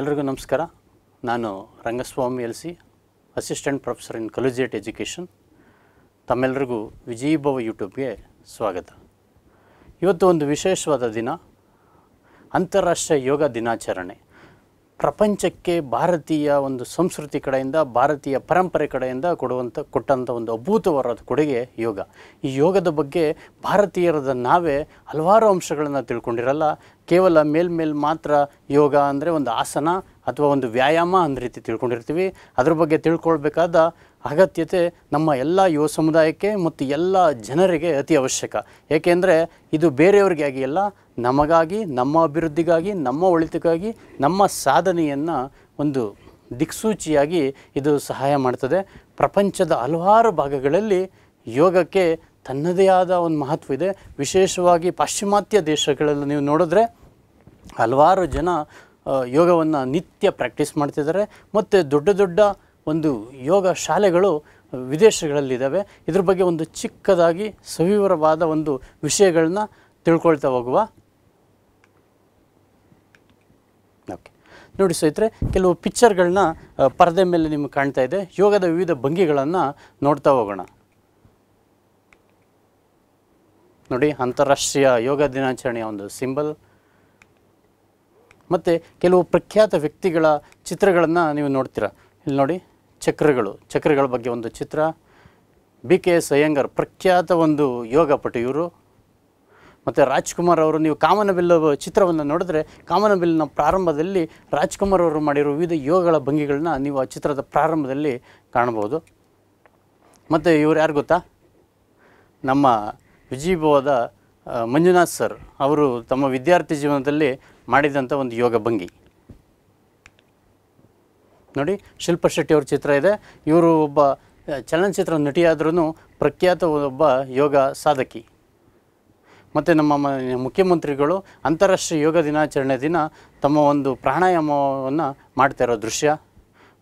ಎಲ್ರಿಗೂ ನಮಸ್ಕಾರ ನಾನು Rangaswamy L C assistant professor in collegiate education ತಮ್ಮೆಲ್ಲರಿಗೂ ವಿಜಯಭವ ಯೂಟ್ಯೂಬ್ಗೆ ಸ್ವಾಗತ ಇವತ್ತು ಒಂದು ವಿಶೇಷವಾದ ದಿನ ಅಂತಾರಾಷ್ಟ್ರೀಯ ಯೋಗ ದಿನಾಚರಣೆ ಪ್ರಪಂಚಕ್ಕೆ ಭಾರತೀಯ ಒಂದು ಸಂಸ್ಕೃತಿ ಕಡೆಯಿಂದ ಭಾರತೀಯ ಪರಂಪರೆ ಕಡೆಯಿಂದ ಕೊಡುವಂಥ ಕೊಟ್ಟಂಥ ಒಂದು ಅಭೂತವಾದ ಕೊಡುಗೆ ಯೋಗ ಈ ಯೋಗದ ಬಗ್ಗೆ ಭಾರತೀಯರದ ನಾವೇ ಹಲವಾರು ಅಂಶಗಳನ್ನು ತಿಳ್ಕೊಂಡಿರಲ್ಲ ಕೇವಲ ಮೇಲ್ಮೇಲ್ ಮಾತ್ರ ಯೋಗ ಅಂದರೆ ಒಂದು ಆಸನ ಅಥವಾ ಒಂದು ವ್ಯಾಯಾಮ ಅಂದ ರೀತಿ ತಿಳ್ಕೊಂಡಿರ್ತೀವಿ ಅದ್ರ ಬಗ್ಗೆ ತಿಳ್ಕೊಳ್ಬೇಕಾದ ಅಗತ್ಯತೆ ನಮ್ಮ ಎಲ್ಲ ಯುವ ಸಮುದಾಯಕ್ಕೆ ಮತ್ತು ಎಲ್ಲ ಜನರಿಗೆ ಅತಿ ಅವಶ್ಯಕ ಏಕೆಂದರೆ ಇದು ಬೇರೆಯವರಿಗಾಗಿ ಅಲ್ಲ ನಮಗಾಗಿ ನಮ್ಮ ಅಭಿವೃದ್ಧಿಗಾಗಿ ನಮ್ಮ ಒಳಿತಿಗಾಗಿ ನಮ್ಮ ಸಾಧನೆಯನ್ನು ಒಂದು ದಿಕ್ಸೂಚಿಯಾಗಿ ಇದು ಸಹಾಯ ಮಾಡ್ತದೆ ಪ್ರಪಂಚದ ಹಲವಾರು ಭಾಗಗಳಲ್ಲಿ ಯೋಗಕ್ಕೆ ತನ್ನದೇ ಆದ ಒಂದು ಮಹತ್ವ ಇದೆ ವಿಶೇಷವಾಗಿ ಪಾಶ್ಚಿಮಾತ್ಯ ದೇಶಗಳಲ್ಲಿ ನೀವು ನೋಡಿದ್ರೆ ಹಲವಾರು ಜನ ಯೋಗವನ್ನು ನಿತ್ಯ ಪ್ರಾಕ್ಟೀಸ್ ಮಾಡ್ತಿದ್ದಾರೆ ಮತ್ತು ದೊಡ್ಡ ದೊಡ್ಡ ಒಂದು ಯೋಗ ಶಾಲೆಗಳು ವಿದೇಶಗಳಲ್ಲಿದ್ದಾವೆ ಇದ್ರ ಬಗ್ಗೆ ಒಂದು ಚಿಕ್ಕದಾಗಿ ಸವಿವರವಾದ ಒಂದು ವಿಷಯಗಳನ್ನ ತಿಳ್ಕೊಳ್ತಾ ಹೋಗುವ ಓಕೆ ನೋಡಿ ಸ್ನೇಹಿತರೆ ಕೆಲವು ಪಿಕ್ಚರ್ಗಳನ್ನ ಪರದೆ ಮೇಲೆ ನಿಮ್ಗೆ ಕಾಣ್ತಾ ಇದೆ ಯೋಗದ ವಿವಿಧ ಭಂಗಿಗಳನ್ನು ನೋಡ್ತಾ ಹೋಗೋಣ ನೋಡಿ ಅಂತಾರಾಷ್ಟ್ರೀಯ ಯೋಗ ದಿನಾಚರಣೆಯ ಒಂದು ಸಿಂಬಲ್ ಮತ್ತು ಕೆಲವು ಪ್ರಖ್ಯಾತ ವ್ಯಕ್ತಿಗಳ ಚಿತ್ರಗಳನ್ನು ನೀವು ನೋಡ್ತೀರಾ ಇಲ್ಲಿ ನೋಡಿ ಚಕ್ರಗಳು ಚಕ್ರಗಳ ಬಗ್ಗೆ ಒಂದು ಚಿತ್ರ ಬಿ ಕೆ ಎಸ್ ಅಯ್ಯಂಗರ್ ಪ್ರಖ್ಯಾತ ಒಂದು ಯೋಗಪಟು ಇವರು ಮತ್ತು ರಾಜ್ಕುಮಾರ್ ಅವರು ನೀವು ಕಾಮನಬಿಲ್ ಚಿತ್ರವನ್ನು ನೋಡಿದ್ರೆ ಕಾಮನಬಿಲ್ನ ಪ್ರಾರಂಭದಲ್ಲಿ ರಾಜ್ಕುಮಾರ್ ಅವರು ಮಾಡಿರೋ ವಿವಿಧ ಯೋಗಗಳ ಭಂಗಿಗಳನ್ನ ನೀವು ಆ ಚಿತ್ರದ ಪ್ರಾರಂಭದಲ್ಲಿ ಕಾಣ್ಬೋದು ಮತ್ತು ಇವರು ಯಾರು ಗೊತ್ತಾ ನಮ್ಮ ವಿಜಯಭವದ ಮಂಜುನಾಥ್ ಸರ್ ಅವರು ತಮ್ಮ ವಿದ್ಯಾರ್ಥಿ ಜೀವನದಲ್ಲಿ ಮಾಡಿದಂಥ ಒಂದು ಯೋಗ ಭಂಗಿ ನೋಡಿ ಶಿಲ್ಪಾ ಶೆಟ್ಟಿ ಅವ್ರ ಚಿತ್ರ ಇದೆ ಇವರು ಒಬ್ಬ ಚಲನಚಿತ್ರ ನಟಿಯಾದ್ರೂ ಪ್ರಖ್ಯಾತ ಒಬ್ಬ ಯೋಗ ಸಾಧಕಿ ಮತ್ತು ನಮ್ಮ ಮುಖ್ಯಮಂತ್ರಿಗಳು ಅಂತಾರಾಷ್ಟ್ರೀಯ ಯೋಗ ದಿನಾಚರಣೆ ದಿನ ತಮ್ಮ ಒಂದು ಪ್ರಾಣಾಯಾಮವನ್ನು ಮಾಡ್ತಾ ಇರೋ ದೃಶ್ಯ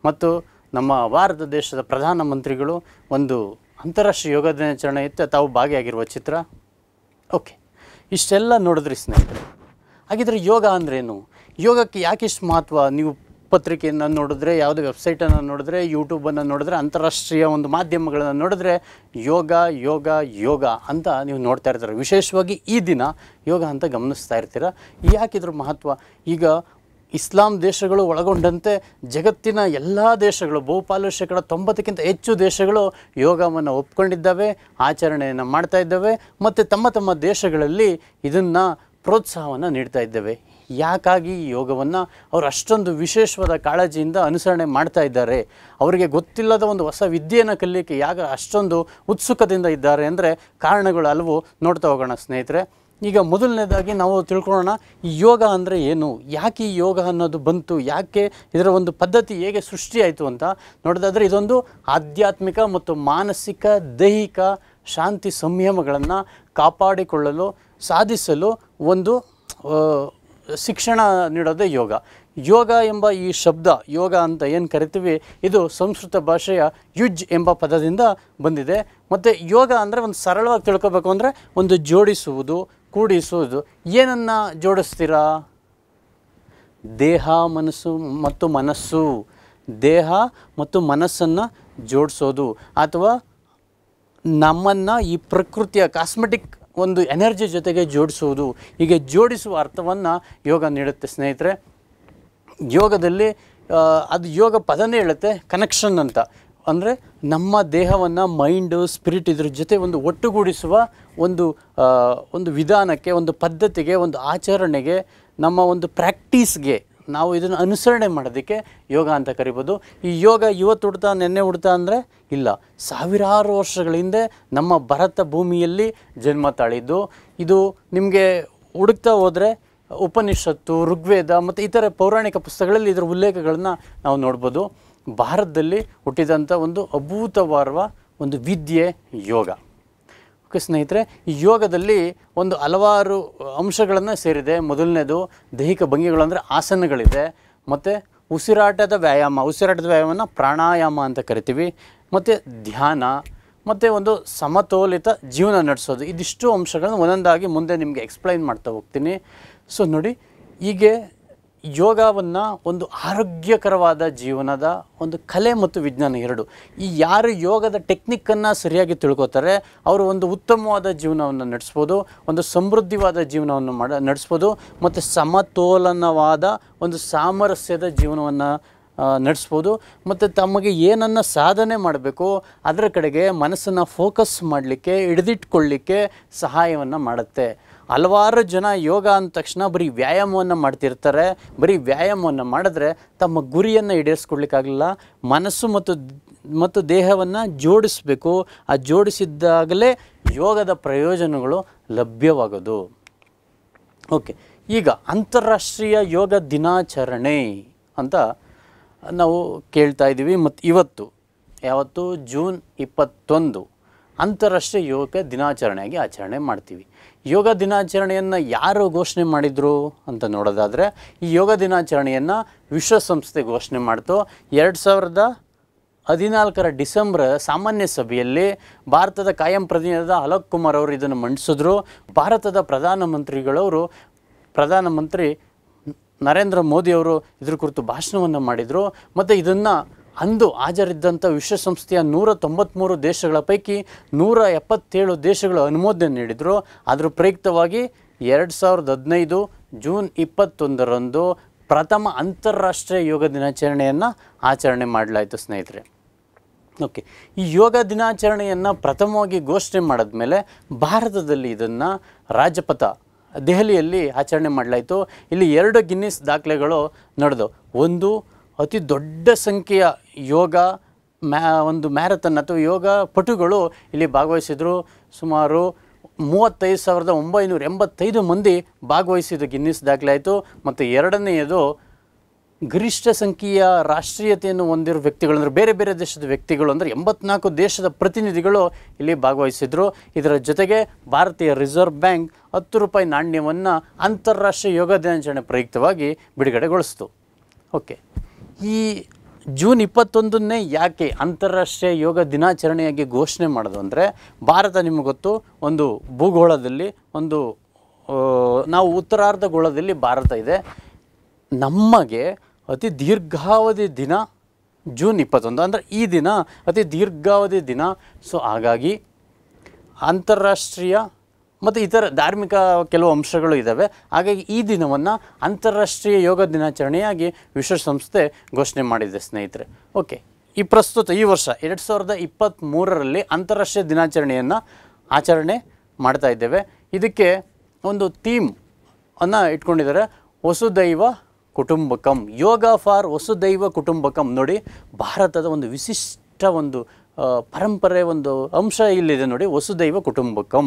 ಮತ್ತು ನಮ್ಮ ಭಾರತ ದೇಶದ ಪ್ರಧಾನಮಂತ್ರಿಗಳು ಒಂದು ಅಂತಾರಾಷ್ಟ್ರೀಯ ಯೋಗ ದಿನಾಚರಣೆ ಇತ್ತು ತಾವು ಭಾಗಿಯಾಗಿರುವ ಚಿತ್ರ ಓಕೆ ಇಷ್ಟೆಲ್ಲ ನೋಡಿದ್ರಿ ಸ್ನೇಹಿತರೆ ಹಾಗಿದ್ರೆ ಯೋಗ ಅಂದ್ರೇನು ಯೋಗಕ್ಕೆ ಯಾಕೆ ಇಷ್ಟು ಮಹತ್ವ ನೀವು ಪತ್ರಿಕೆಯನ್ನು ನೋಡಿದ್ರೆ ಯಾವುದೇ ವೆಬ್ಸೈಟನ್ನು ನೋಡಿದ್ರೆ ಯೂಟ್ಯೂಬನ್ನು ನೋಡಿದ್ರೆ ಅಂತಾರಾಷ್ಟ್ರೀಯ ಒಂದು ಮಾಧ್ಯಮಗಳನ್ನು ನೋಡಿದ್ರೆ ಯೋಗ ಯೋಗ ಯೋಗ ಅಂತ ನೀವು ನೋಡ್ತಾ ಇರ್ತೀರ ವಿಶೇಷವಾಗಿ ಈ ದಿನ ಯೋಗ ಅಂತ ಗಮನಿಸ್ತಾ ಇರ್ತೀರ ಯಾಕಿದ್ರ ಮಹತ್ವ ಈಗ ಇಸ್ಲಾಂ ದೇಶಗಳು ಒಳಗೊಂಡಂತೆ ಜಗತ್ತಿನ ಎಲ್ಲ ದೇಶಗಳು ಬಹುಪಾಲು ಶೇಕಡ ತೊಂಬತ್ತಕ್ಕಿಂತ ಹೆಚ್ಚು ದೇಶಗಳು ಯೋಗವನ್ನು ಒಪ್ಕೊಂಡಿದ್ದಾವೆ ಆಚರಣೆಯನ್ನು ಮಾಡ್ತಾ ಇದ್ದಾವೆ ಮತ್ತು ತಮ್ಮ ತಮ್ಮ ದೇಶಗಳಲ್ಲಿ ಇದನ್ನು ಪ್ರೋತ್ಸಾಹವನ್ನು ನೀಡ್ತಾ ಇದ್ದೇವೆ ಯಾಕಾಗಿ ಈ ಯೋಗವನ್ನು ಅವರು ಅಷ್ಟೊಂದು ವಿಶೇಷವಾದ ಕಾಳಜಿಯಿಂದ ಅನುಸರಣೆ ಮಾಡ್ತಾ ಇದ್ದಾರೆ ಅವರಿಗೆ ಗೊತ್ತಿಲ್ಲದ ಒಂದು ಹೊಸ ವಿದ್ಯೆಯನ್ನು ಕಲಿಯಕ್ಕೆ ಯಾಕ ಅಷ್ಟೊಂದು ಉತ್ಸುಕದಿಂದ ಇದ್ದಾರೆ ಅಂದರೆ ಕಾರಣಗಳು ಹಲವು ನೋಡ್ತಾ ಹೋಗೋಣ ಸ್ನೇಹಿತರೆ ಈಗ ಮೊದಲನೇದಾಗಿ ನಾವು ತಿಳ್ಕೊಳ್ಳೋಣ ಈ ಯೋಗ ಅಂದರೆ ಏನು ಯಾಕೆ ಈ ಯೋಗ ಅನ್ನೋದು ಬಂತು ಯಾಕೆ ಇದರ ಒಂದು ಪದ್ಧತಿ ಹೇಗೆ ಸೃಷ್ಟಿಯಾಯಿತು ಅಂತ ನೋಡೋದಾದರೆ ಇದೊಂದು ಆಧ್ಯಾತ್ಮಿಕ ಮತ್ತು ಮಾನಸಿಕ ದೈಹಿಕ ಶಾಂತಿ ಸಂಯಮಗಳನ್ನು ಕಾಪಾಡಿಕೊಳ್ಳಲು ಸಾಧಿಸಲು ಒಂದು ಶಿಕ್ಷಣ ನೀಡೋದೇ ಯೋಗ ಯೋಗ ಎಂಬ ಈ ಶಬ್ದ ಯೋಗ ಅಂತ ಏನು ಕರಿತೀವಿ ಇದು ಸಂಸ್ಕೃತ ಭಾಷೆಯ ಯುಜ್ ಎಂಬ ಪದದಿಂದ ಬಂದಿದೆ ಮತ್ತು ಯೋಗ ಅಂದರೆ ಒಂದು ಸರಳವಾಗಿ ತಿಳ್ಕೊಬೇಕು ಅಂದರೆ ಒಂದು ಜೋಡಿಸುವುದು ಕೂಡಿಸುವುದು ಏನನ್ನು ಜೋಡಿಸ್ತೀರಾ ದೇಹ ಮನಸ್ಸು ಮತ್ತು ಮನಸ್ಸು ದೇಹ ಮತ್ತು ಮನಸ್ಸನ್ನು ಜೋಡಿಸೋದು ಅಥವಾ ನಮ್ಮನ್ನು ಈ ಪ್ರಕೃತಿಯ ಕಾಸ್ಮೆಟಿಕ್ ಒಂದು ಎನರ್ಜಿ ಜೊತೆಗೆ ಜೋಡಿಸುವುದು ಹೀಗೆ ಜೋಡಿಸುವ ಅರ್ಥವನ್ನು ಯೋಗ ನೀಡುತ್ತೆ ಸ್ನೇಹಿತರೆ ಯೋಗದಲ್ಲಿ ಅದು ಯೋಗ ಪದನೇ ಹೇಳುತ್ತೆ ಕನೆಕ್ಷನ್ ಅಂತ ಅಂದರೆ ನಮ್ಮ ದೇಹವನ್ನು ಮೈಂಡು ಸ್ಪಿರಿಟ್ ಇದ್ರ ಜೊತೆ ಒಂದು ಒಟ್ಟುಗೂಡಿಸುವ ಒಂದು ಒಂದು ವಿಧಾನಕ್ಕೆ ಒಂದು ಪದ್ಧತಿಗೆ ಒಂದು ಆಚರಣೆಗೆ ನಮ್ಮ ಒಂದು ಪ್ರ್ಯಾಕ್ಟೀಸ್ಗೆ ನಾವು ಇದನ್ನು ಅನುಸರಣೆ ಮಾಡೋದಕ್ಕೆ ಯೋಗ ಅಂತ ಕರಿಬೋದು ಈ ಯೋಗ ಇವತ್ತು ಹುಡ್ತಾ ನೆನ್ನೆ ಹುಡ್ತಾ ಅಂದರೆ ಇಲ್ಲ ಸಾವಿರಾರು ವರ್ಷಗಳ ಹಿಂದೆ ನಮ್ಮ ಭರತ ಭೂಮಿಯಲ್ಲಿ ಜನ್ಮ ತಾಳಿದ್ದು ಇದು ನಿಮಗೆ ಹುಡುಕ್ತಾ ಹೋದರೆ ಉಪನಿಷತ್ತು ಋಗ್ವೇದ ಮತ್ತು ಇತರ ಪೌರಾಣಿಕ ಪುಸ್ತಕಗಳಲ್ಲಿ ಇದರ ಉಲ್ಲೇಖಗಳನ್ನು ನಾವು ನೋಡ್ಬೋದು ಭಾರತದಲ್ಲಿ ಹುಟ್ಟಿದಂಥ ಒಂದು ಅಭೂತವಾರ್ವ ಒಂದು ವಿದ್ಯೆ ಯೋಗ ಸ್ನೇಹಿತರೆ ಯೋಗದಲ್ಲಿ ಒಂದು ಹಲವಾರು ಅಂಶಗಳನ್ನು ಸೇರಿದೆ ಮೊದಲನೇದು ದೈಹಿಕ ಭಂಗಿಗಳು ಅಂದರೆ ಆಸನಗಳಿದೆ ಮತ್ತು ಉಸಿರಾಟದ ವ್ಯಾಯಾಮ ಉಸಿರಾಟದ ವ್ಯಾಯಾಮನ ಪ್ರಾಣಾಯಾಮ ಅಂತ ಕರಿತೀವಿ ಮತ್ತು ಧ್ಯಾನ ಮತ್ತು ಒಂದು ಸಮತೋಲಿತ ಜೀವನ ನಡೆಸೋದು ಇದಿಷ್ಟು ಅಂಶಗಳನ್ನು ಒಂದೊಂದಾಗಿ ಮುಂದೆ ನಿಮಗೆ ಎಕ್ಸ್ಪ್ಲೈನ್ ಮಾಡ್ತಾ ಹೋಗ್ತೀನಿ ಸೊ ನೋಡಿ ಹೀಗೆ ಯೋಗವನ್ನು ಒಂದು ಆರೋಗ್ಯಕರವಾದ ಜೀವನದ ಒಂದು ಕಲೆ ಮತ್ತು ವಿಜ್ಞಾನ ಎರಡು ಈ ಯಾರು ಯೋಗದ ಟೆಕ್ನಿಕ್ಕನ್ನು ಸರಿಯಾಗಿ ತಿಳ್ಕೊತಾರೆ ಅವರು ಒಂದು ಉತ್ತಮವಾದ ಜೀವನವನ್ನು ನಡೆಸ್ಬೋದು ಒಂದು ಸಮೃದ್ಧಿವಾದ ಜೀವನವನ್ನು ಮಾಡ ನಡೆಸ್ಬೋದು ಮತ್ತು ಸಮತೋಲನವಾದ ಒಂದು ಸಾಮರಸ್ಯದ ಜೀವನವನ್ನು ನಡೆಸ್ಬೋದು ಮತ್ತು ತಮಗೆ ಏನನ್ನು ಸಾಧನೆ ಮಾಡಬೇಕು ಅದರ ಕಡೆಗೆ ಮನಸ್ಸನ್ನು ಫೋಕಸ್ ಮಾಡಲಿಕ್ಕೆ ಹಿಡಿದಿಟ್ಕೊಳ್ಳಿಕ್ಕೆ ಸಹಾಯವನ್ನು ಮಾಡುತ್ತೆ ಹಲವಾರು ಜನ ಯೋಗ ಅಂದ ತಕ್ಷಣ ಬರೀ ವ್ಯಾಯಾಮವನ್ನು ಮಾಡ್ತಿರ್ತಾರೆ ಬರೀ ವ್ಯಾಯಾಮವನ್ನು ಮಾಡಿದ್ರೆ ತಮ್ಮ ಗುರಿಯನ್ನು ಈಡೇರಿಸ್ಕೊಡ್ಲಿಕ್ಕಾಗಲಿಲ್ಲ ಮನಸ್ಸು ಮತ್ತು ಮತ್ತು ದೇಹವನ್ನು ಜೋಡಿಸಬೇಕು ಆ ಜೋಡಿಸಿದ್ದಾಗಲೇ ಯೋಗದ ಪ್ರಯೋಜನಗಳು ಲಭ್ಯವಾಗೋದು ಓಕೆ ಈಗ ಅಂತಾರಾಷ್ಟ್ರೀಯ ಯೋಗ ದಿನಾಚರಣೆ ಅಂತ ನಾವು ಕೇಳ್ತಾ ಇದ್ದೀವಿ ಮತ್ತು ಇವತ್ತು ಯಾವತ್ತು ಜೂನ್ ಇಪ್ಪತ್ತೊಂದು ಅಂತಾರಾಷ್ಟ್ರೀಯ ಯೋಗ ದಿನಾಚರಣೆಯಾಗಿ ಆಚರಣೆ ಮಾಡ್ತೀವಿ ಯೋಗ ದಿನಾಚರಣೆಯನ್ನು ಯಾರು ಘೋಷಣೆ ಮಾಡಿದರು ಅಂತ ನೋಡೋದಾದರೆ ಈ ಯೋಗ ದಿನಾಚರಣೆಯನ್ನು ವಿಶ್ವಸಂಸ್ಥೆ ಘೋಷಣೆ ಮಾಡ್ತು ಎರಡು ಸಾವಿರದ ಹದಿನಾಲ್ಕರ ಡಿಸೆಂಬರ್ ಸಾಮಾನ್ಯ ಸಭೆಯಲ್ಲಿ ಭಾರತದ ಕಾಯಂ ಪ್ರತಿನಿಧಿಯಾದ ಅಲೋಕ್ ಕುಮಾರ್ ಅವರು ಇದನ್ನು ಮಂಡಿಸಿದ್ರು ಭಾರತದ ಪ್ರಧಾನಮಂತ್ರಿಗಳವರು ಪ್ರಧಾನಮಂತ್ರಿ ನರೇಂದ್ರ ಮೋದಿಯವರು ಇದ್ರ ಕುರಿತು ಭಾಷಣವನ್ನು ಮಾಡಿದರು ಮತ್ತು ಇದನ್ನು ಅಂದು ಹಾಜರಿದ್ದಂಥ ವಿಶ್ವಸಂಸ್ಥೆಯ ನೂರ ತೊಂಬತ್ತ್ಮೂರು ದೇಶಗಳ ಪೈಕಿ ನೂರ ಎಪ್ಪತ್ತೇಳು ದೇಶಗಳು ಅನುಮೋದನೆ ನೀಡಿದರು ಅದರ ಪ್ರಯುಕ್ತವಾಗಿ ಎರಡು ಸಾವಿರದ ಹದಿನೈದು ಜೂನ್ ಇಪ್ಪತ್ತೊಂದರಂದು ಪ್ರಥಮ ಅಂತಾರಾಷ್ಟ್ರೀಯ ಯೋಗ ದಿನಾಚರಣೆಯನ್ನು ಆಚರಣೆ ಮಾಡಲಾಯಿತು ಸ್ನೇಹಿತರೆ ಓಕೆ ಈ ಯೋಗ ದಿನಾಚರಣೆಯನ್ನು ಪ್ರಥಮವಾಗಿ ಘೋಷಣೆ ಮಾಡಿದ್ಮೇಲೆ ಭಾರತದಲ್ಲಿ ಇದನ್ನು ರಾಜಪಥ ದೆಹಲಿಯಲ್ಲಿ ಆಚರಣೆ ಮಾಡಲಾಯಿತು ಇಲ್ಲಿ ಎರಡು ಗಿನ್ನಿಸ್ ದಾಖಲೆಗಳು ನಡೆದವು ಒಂದು ಅತಿ ದೊಡ್ಡ ಸಂಖ್ಯೆಯ ಯೋಗ ಮ್ಯಾ ಒಂದು ಮ್ಯಾರಥನ್ ಅಥವಾ ಯೋಗ ಪಟುಗಳು ಇಲ್ಲಿ ಭಾಗವಹಿಸಿದರು ಸುಮಾರು ಮೂವತ್ತೈದು ಸಾವಿರದ ಒಂಬೈನೂರ ಎಂಬತ್ತೈದು ಮಂದಿ ಭಾಗವಹಿಸಿದ ಗಿನ್ನಿಸ್ ದಾಖಲಾಯಿತು ಮತ್ತು ಎರಡನೆಯದು ಗರಿಷ್ಠ ಸಂಖ್ಯೆಯ ರಾಷ್ಟ್ರೀಯತೆಯನ್ನು ಹೊಂದಿರೋ ವ್ಯಕ್ತಿಗಳು ಅಂದರೆ ಬೇರೆ ಬೇರೆ ದೇಶದ ವ್ಯಕ್ತಿಗಳು ಅಂದರೆ ಎಂಬತ್ನಾಲ್ಕು ದೇಶದ ಪ್ರತಿನಿಧಿಗಳು ಇಲ್ಲಿ ಭಾಗವಹಿಸಿದರು ಇದರ ಜೊತೆಗೆ ಭಾರತೀಯ ರಿಸರ್ವ್ ಬ್ಯಾಂಕ್ ಹತ್ತು ರೂಪಾಯಿ ನಾಣ್ಯವನ್ನು ಅಂತಾರಾಷ್ಟ್ರೀಯ ಯೋಗ ದಿನಾಚರಣೆ ಪ್ರಯುಕ್ತವಾಗಿ ಬಿಡುಗಡೆಗೊಳಿಸ್ತು ಓಕೆ ಈ ಜೂನ್ ಇಪ್ಪತ್ತೊಂದನ್ನೇ ಯಾಕೆ ಅಂತಾರಾಷ್ಟ್ರೀಯ ಯೋಗ ದಿನಾಚರಣೆಯಾಗಿ ಘೋಷಣೆ ಮಾಡೋದು ಅಂದರೆ ಭಾರತ ನಿಮಗೆ ಗೊತ್ತು ಒಂದು ಭೂಗೋಳದಲ್ಲಿ ಒಂದು ನಾವು ಉತ್ತರಾರ್ಧ ಗೋಳದಲ್ಲಿ ಭಾರತ ಇದೆ ನಮಗೆ ಅತಿ ದೀರ್ಘಾವಧಿ ದಿನ ಜೂನ್ ಇಪ್ಪತ್ತೊಂದು ಅಂದರೆ ಈ ದಿನ ಅತಿ ದೀರ್ಘಾವಧಿ ದಿನ ಸೊ ಹಾಗಾಗಿ ಅಂತಾರಾಷ್ಟ್ರೀಯ ಮತ್ತು ಇತರ ಧಾರ್ಮಿಕ ಕೆಲವು ಅಂಶಗಳು ಇದ್ದಾವೆ ಹಾಗಾಗಿ ಈ ದಿನವನ್ನು ಅಂತಾರಾಷ್ಟ್ರೀಯ ಯೋಗ ದಿನಾಚರಣೆಯಾಗಿ ವಿಶ್ವಸಂಸ್ಥೆ ಘೋಷಣೆ ಮಾಡಿದೆ ಸ್ನೇಹಿತರೆ ಓಕೆ ಈ ಪ್ರಸ್ತುತ ಈ ವರ್ಷ ಎರಡು ಸಾವಿರದ ಇಪ್ಪತ್ತ್ಮೂರರಲ್ಲಿ ಅಂತಾರಾಷ್ಟ್ರೀಯ ದಿನಾಚರಣೆಯನ್ನು ಆಚರಣೆ ಮಾಡ್ತಾ ಇದ್ದೇವೆ ಇದಕ್ಕೆ ಒಂದು ಥೀಮ್ ಅನ್ನು ಇಟ್ಕೊಂಡಿದ್ದಾರೆ ವಸುದೈವ ಕುಟುಂಬಕಂ ಯೋಗ ಫಾರ್ ವಸುದೈವ ಕುಟುಂಬಕಂ ನೋಡಿ ಭಾರತದ ಒಂದು ವಿಶಿಷ್ಟ ಒಂದು ಪರಂಪರೆ ಒಂದು ಅಂಶ ಇಲ್ಲಿದೆ ನೋಡಿ ವಸುದೈವ ಕುಟುಂಬಕಂ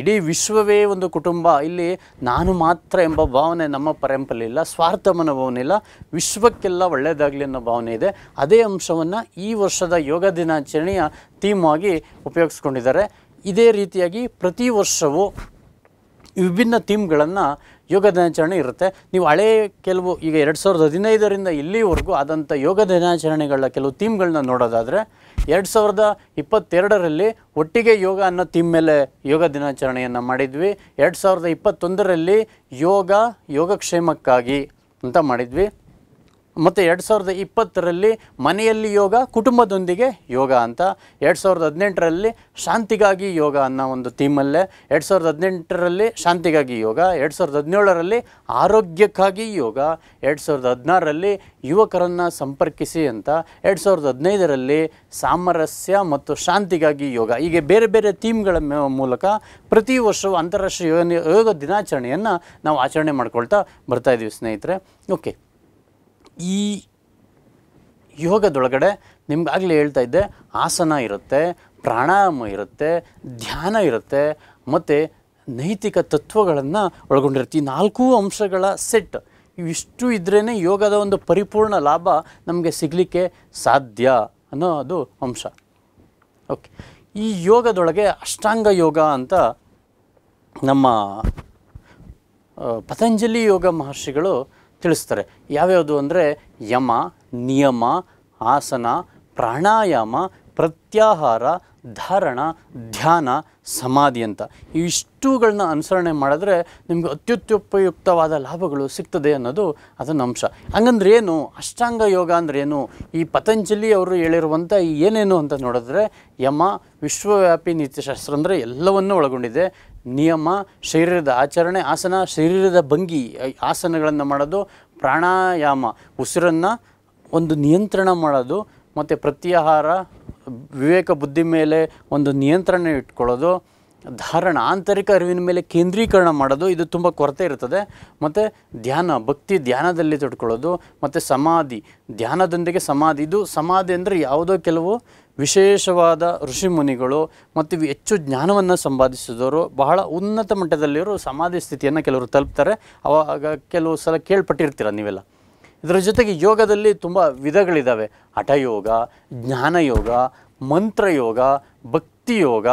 ಇಡೀ ವಿಶ್ವವೇ ಒಂದು ಕುಟುಂಬ ಇಲ್ಲಿ ನಾನು ಮಾತ್ರ ಎಂಬ ಭಾವನೆ ನಮ್ಮ ಇಲ್ಲ ಸ್ವಾರ್ಥ ಮನೋಭಾವನೆ ಇಲ್ಲ ವಿಶ್ವಕ್ಕೆಲ್ಲ ಒಳ್ಳೆಯದಾಗಲಿ ಅನ್ನೋ ಭಾವನೆ ಇದೆ ಅದೇ ಅಂಶವನ್ನು ಈ ವರ್ಷದ ಯೋಗ ದಿನಾಚರಣೆಯ ಥೀಮ್ ಆಗಿ ಉಪಯೋಗಿಸ್ಕೊಂಡಿದ್ದಾರೆ ಇದೇ ರೀತಿಯಾಗಿ ಪ್ರತಿ ವರ್ಷವೂ ವಿಭಿನ್ನ ಥೀಮ್ಗಳನ್ನು ಯೋಗ ದಿನಾಚರಣೆ ಇರುತ್ತೆ ನೀವು ಹಳೇ ಕೆಲವು ಈಗ ಎರಡು ಸಾವಿರದ ಹದಿನೈದರಿಂದ ಇಲ್ಲಿವರೆಗೂ ಆದಂಥ ಯೋಗ ದಿನಾಚರಣೆಗಳ ಕೆಲವು ಥೀಮ್ಗಳನ್ನ ನೋಡೋದಾದರೆ ಎರಡು ಸಾವಿರದ ಇಪ್ಪತ್ತೆರಡರಲ್ಲಿ ಒಟ್ಟಿಗೆ ಯೋಗ ಅನ್ನೋ ಥೀಮ್ ಮೇಲೆ ಯೋಗ ದಿನಾಚರಣೆಯನ್ನು ಮಾಡಿದ್ವಿ ಎರಡು ಸಾವಿರದ ಇಪ್ಪತ್ತೊಂದರಲ್ಲಿ ಯೋಗ ಯೋಗಕ್ಷೇಮಕ್ಕಾಗಿ ಅಂತ ಮಾಡಿದ್ವಿ ಮತ್ತು ಎರಡು ಸಾವಿರದ ಇಪ್ಪತ್ತರಲ್ಲಿ ಮನೆಯಲ್ಲಿ ಯೋಗ ಕುಟುಂಬದೊಂದಿಗೆ ಯೋಗ ಅಂತ ಎರಡು ಸಾವಿರದ ಹದಿನೆಂಟರಲ್ಲಿ ಶಾಂತಿಗಾಗಿ ಯೋಗ ಅನ್ನೋ ಒಂದು ಥೀಮಲ್ಲೇ ಎರಡು ಸಾವಿರದ ಹದಿನೆಂಟರಲ್ಲಿ ಶಾಂತಿಗಾಗಿ ಯೋಗ ಎರಡು ಸಾವಿರದ ಹದಿನೇಳರಲ್ಲಿ ಆರೋಗ್ಯಕ್ಕಾಗಿ ಯೋಗ ಎರಡು ಸಾವಿರದ ಹದಿನಾರರಲ್ಲಿ ಯುವಕರನ್ನು ಸಂಪರ್ಕಿಸಿ ಅಂತ ಎರಡು ಸಾವಿರದ ಹದಿನೈದರಲ್ಲಿ ಸಾಮರಸ್ಯ ಮತ್ತು ಶಾಂತಿಗಾಗಿ ಯೋಗ ಹೀಗೆ ಬೇರೆ ಬೇರೆ ಥೀಮ್ಗಳ ಮೂಲಕ ಪ್ರತಿ ವರ್ಷವೂ ಅಂತಾರಾಷ್ಟ್ರೀಯ ಯೋಗ ಯೋಗ ದಿನಾಚರಣೆಯನ್ನು ನಾವು ಆಚರಣೆ ಮಾಡ್ಕೊಳ್ತಾ ಬರ್ತಾಯಿದ್ದೀವಿ ಸ್ನೇಹಿತರೆ ಓಕೆ ಈ ಯೋಗದೊಳಗಡೆ ನಿಮ್ಗಾಗಲೇ ಹೇಳ್ತಾ ಇದ್ದೆ ಆಸನ ಇರುತ್ತೆ ಪ್ರಾಣಾಯಾಮ ಇರುತ್ತೆ ಧ್ಯಾನ ಇರುತ್ತೆ ಮತ್ತು ನೈತಿಕ ತತ್ವಗಳನ್ನು ಒಳಗೊಂಡಿರುತ್ತೆ ಈ ನಾಲ್ಕು ಅಂಶಗಳ ಸೆಟ್ ಇವಿಷ್ಟು ಇದ್ರೇ ಯೋಗದ ಒಂದು ಪರಿಪೂರ್ಣ ಲಾಭ ನಮಗೆ ಸಿಗಲಿಕ್ಕೆ ಸಾಧ್ಯ ಅನ್ನೋ ಅದು ಅಂಶ ಓಕೆ ಈ ಯೋಗದೊಳಗೆ ಅಷ್ಟಾಂಗ ಯೋಗ ಅಂತ ನಮ್ಮ ಪತಂಜಲಿ ಯೋಗ ಮಹರ್ಷಿಗಳು ತಿಳಿಸ್ತಾರೆ ಯಾವ್ಯಾವುದು ಅಂದರೆ ಯಮ ನಿಯಮ ಆಸನ ಪ್ರಾಣಾಯಾಮ ಪ್ರತ್ಯಾಹಾರ ಧಾರಣ ಧ್ಯಾನ ಸಮಾಧಿ ಅಂತ ಇಷ್ಟುಗಳನ್ನ ಅನುಸರಣೆ ಮಾಡಿದ್ರೆ ನಿಮಗೆ ಅತ್ಯುತ್ಯುಪಯುಕ್ತವಾದ ಲಾಭಗಳು ಸಿಗ್ತದೆ ಅನ್ನೋದು ಅದೊಂದು ಅಂಶ ಹಂಗಂದ್ರೆ ಏನು ಅಷ್ಟಾಂಗ ಯೋಗ ಅಂದ್ರೇನು ಏನು ಈ ಪತಂಜಲಿ ಅವರು ಹೇಳಿರುವಂಥ ಏನೇನು ಅಂತ ನೋಡಿದ್ರೆ ಯಮ ವಿಶ್ವವ್ಯಾಪಿ ನೀತಿಶಾಸ್ತ್ರ ಅಂದರೆ ಎಲ್ಲವನ್ನೂ ಒಳಗೊಂಡಿದೆ ನಿಯಮ ಶರೀರದ ಆಚರಣೆ ಆಸನ ಶರೀರದ ಭಂಗಿ ಆಸನಗಳನ್ನು ಮಾಡೋದು ಪ್ರಾಣಾಯಾಮ ಉಸಿರನ್ನು ಒಂದು ನಿಯಂತ್ರಣ ಮಾಡೋದು ಮತ್ತು ಪ್ರತ್ಯಾಹಾರ ವಿವೇಕ ಬುದ್ಧಿ ಮೇಲೆ ಒಂದು ನಿಯಂತ್ರಣ ಇಟ್ಕೊಳ್ಳೋದು ಧಾರಣ ಆಂತರಿಕ ಅರಿವಿನ ಮೇಲೆ ಕೇಂದ್ರೀಕರಣ ಮಾಡೋದು ಇದು ತುಂಬ ಕೊರತೆ ಇರ್ತದೆ ಮತ್ತು ಧ್ಯಾನ ಭಕ್ತಿ ಧ್ಯಾನದಲ್ಲಿ ತೊಡ್ಕೊಳ್ಳೋದು ಮತ್ತು ಸಮಾಧಿ ಧ್ಯಾನದೊಂದಿಗೆ ಸಮಾಧಿ ಇದು ಸಮಾಧಿ ಅಂದರೆ ಯಾವುದೋ ಕೆಲವು ವಿಶೇಷವಾದ ಋಷಿಮುನಿಗಳು ಮತ್ತು ಹೆಚ್ಚು ಜ್ಞಾನವನ್ನು ಸಂಪಾದಿಸಿದವರು ಬಹಳ ಉನ್ನತ ಮಟ್ಟದಲ್ಲಿರೋ ಸಮಾಧಿ ಸ್ಥಿತಿಯನ್ನು ಕೆಲವರು ತಲುಪ್ತಾರೆ ಅವಾಗ ಕೆಲವು ಸಲ ಕೇಳ್ಪಟ್ಟಿರ್ತೀರ ನೀವೆಲ್ಲ ಇದರ ಜೊತೆಗೆ ಯೋಗದಲ್ಲಿ ತುಂಬ ವಿಧಗಳಿದ್ದಾವೆ ಹಠಯೋಗ ಜ್ಞಾನಯೋಗ ಮಂತ್ರಯೋಗ ಭಕ್ತಿಯೋಗ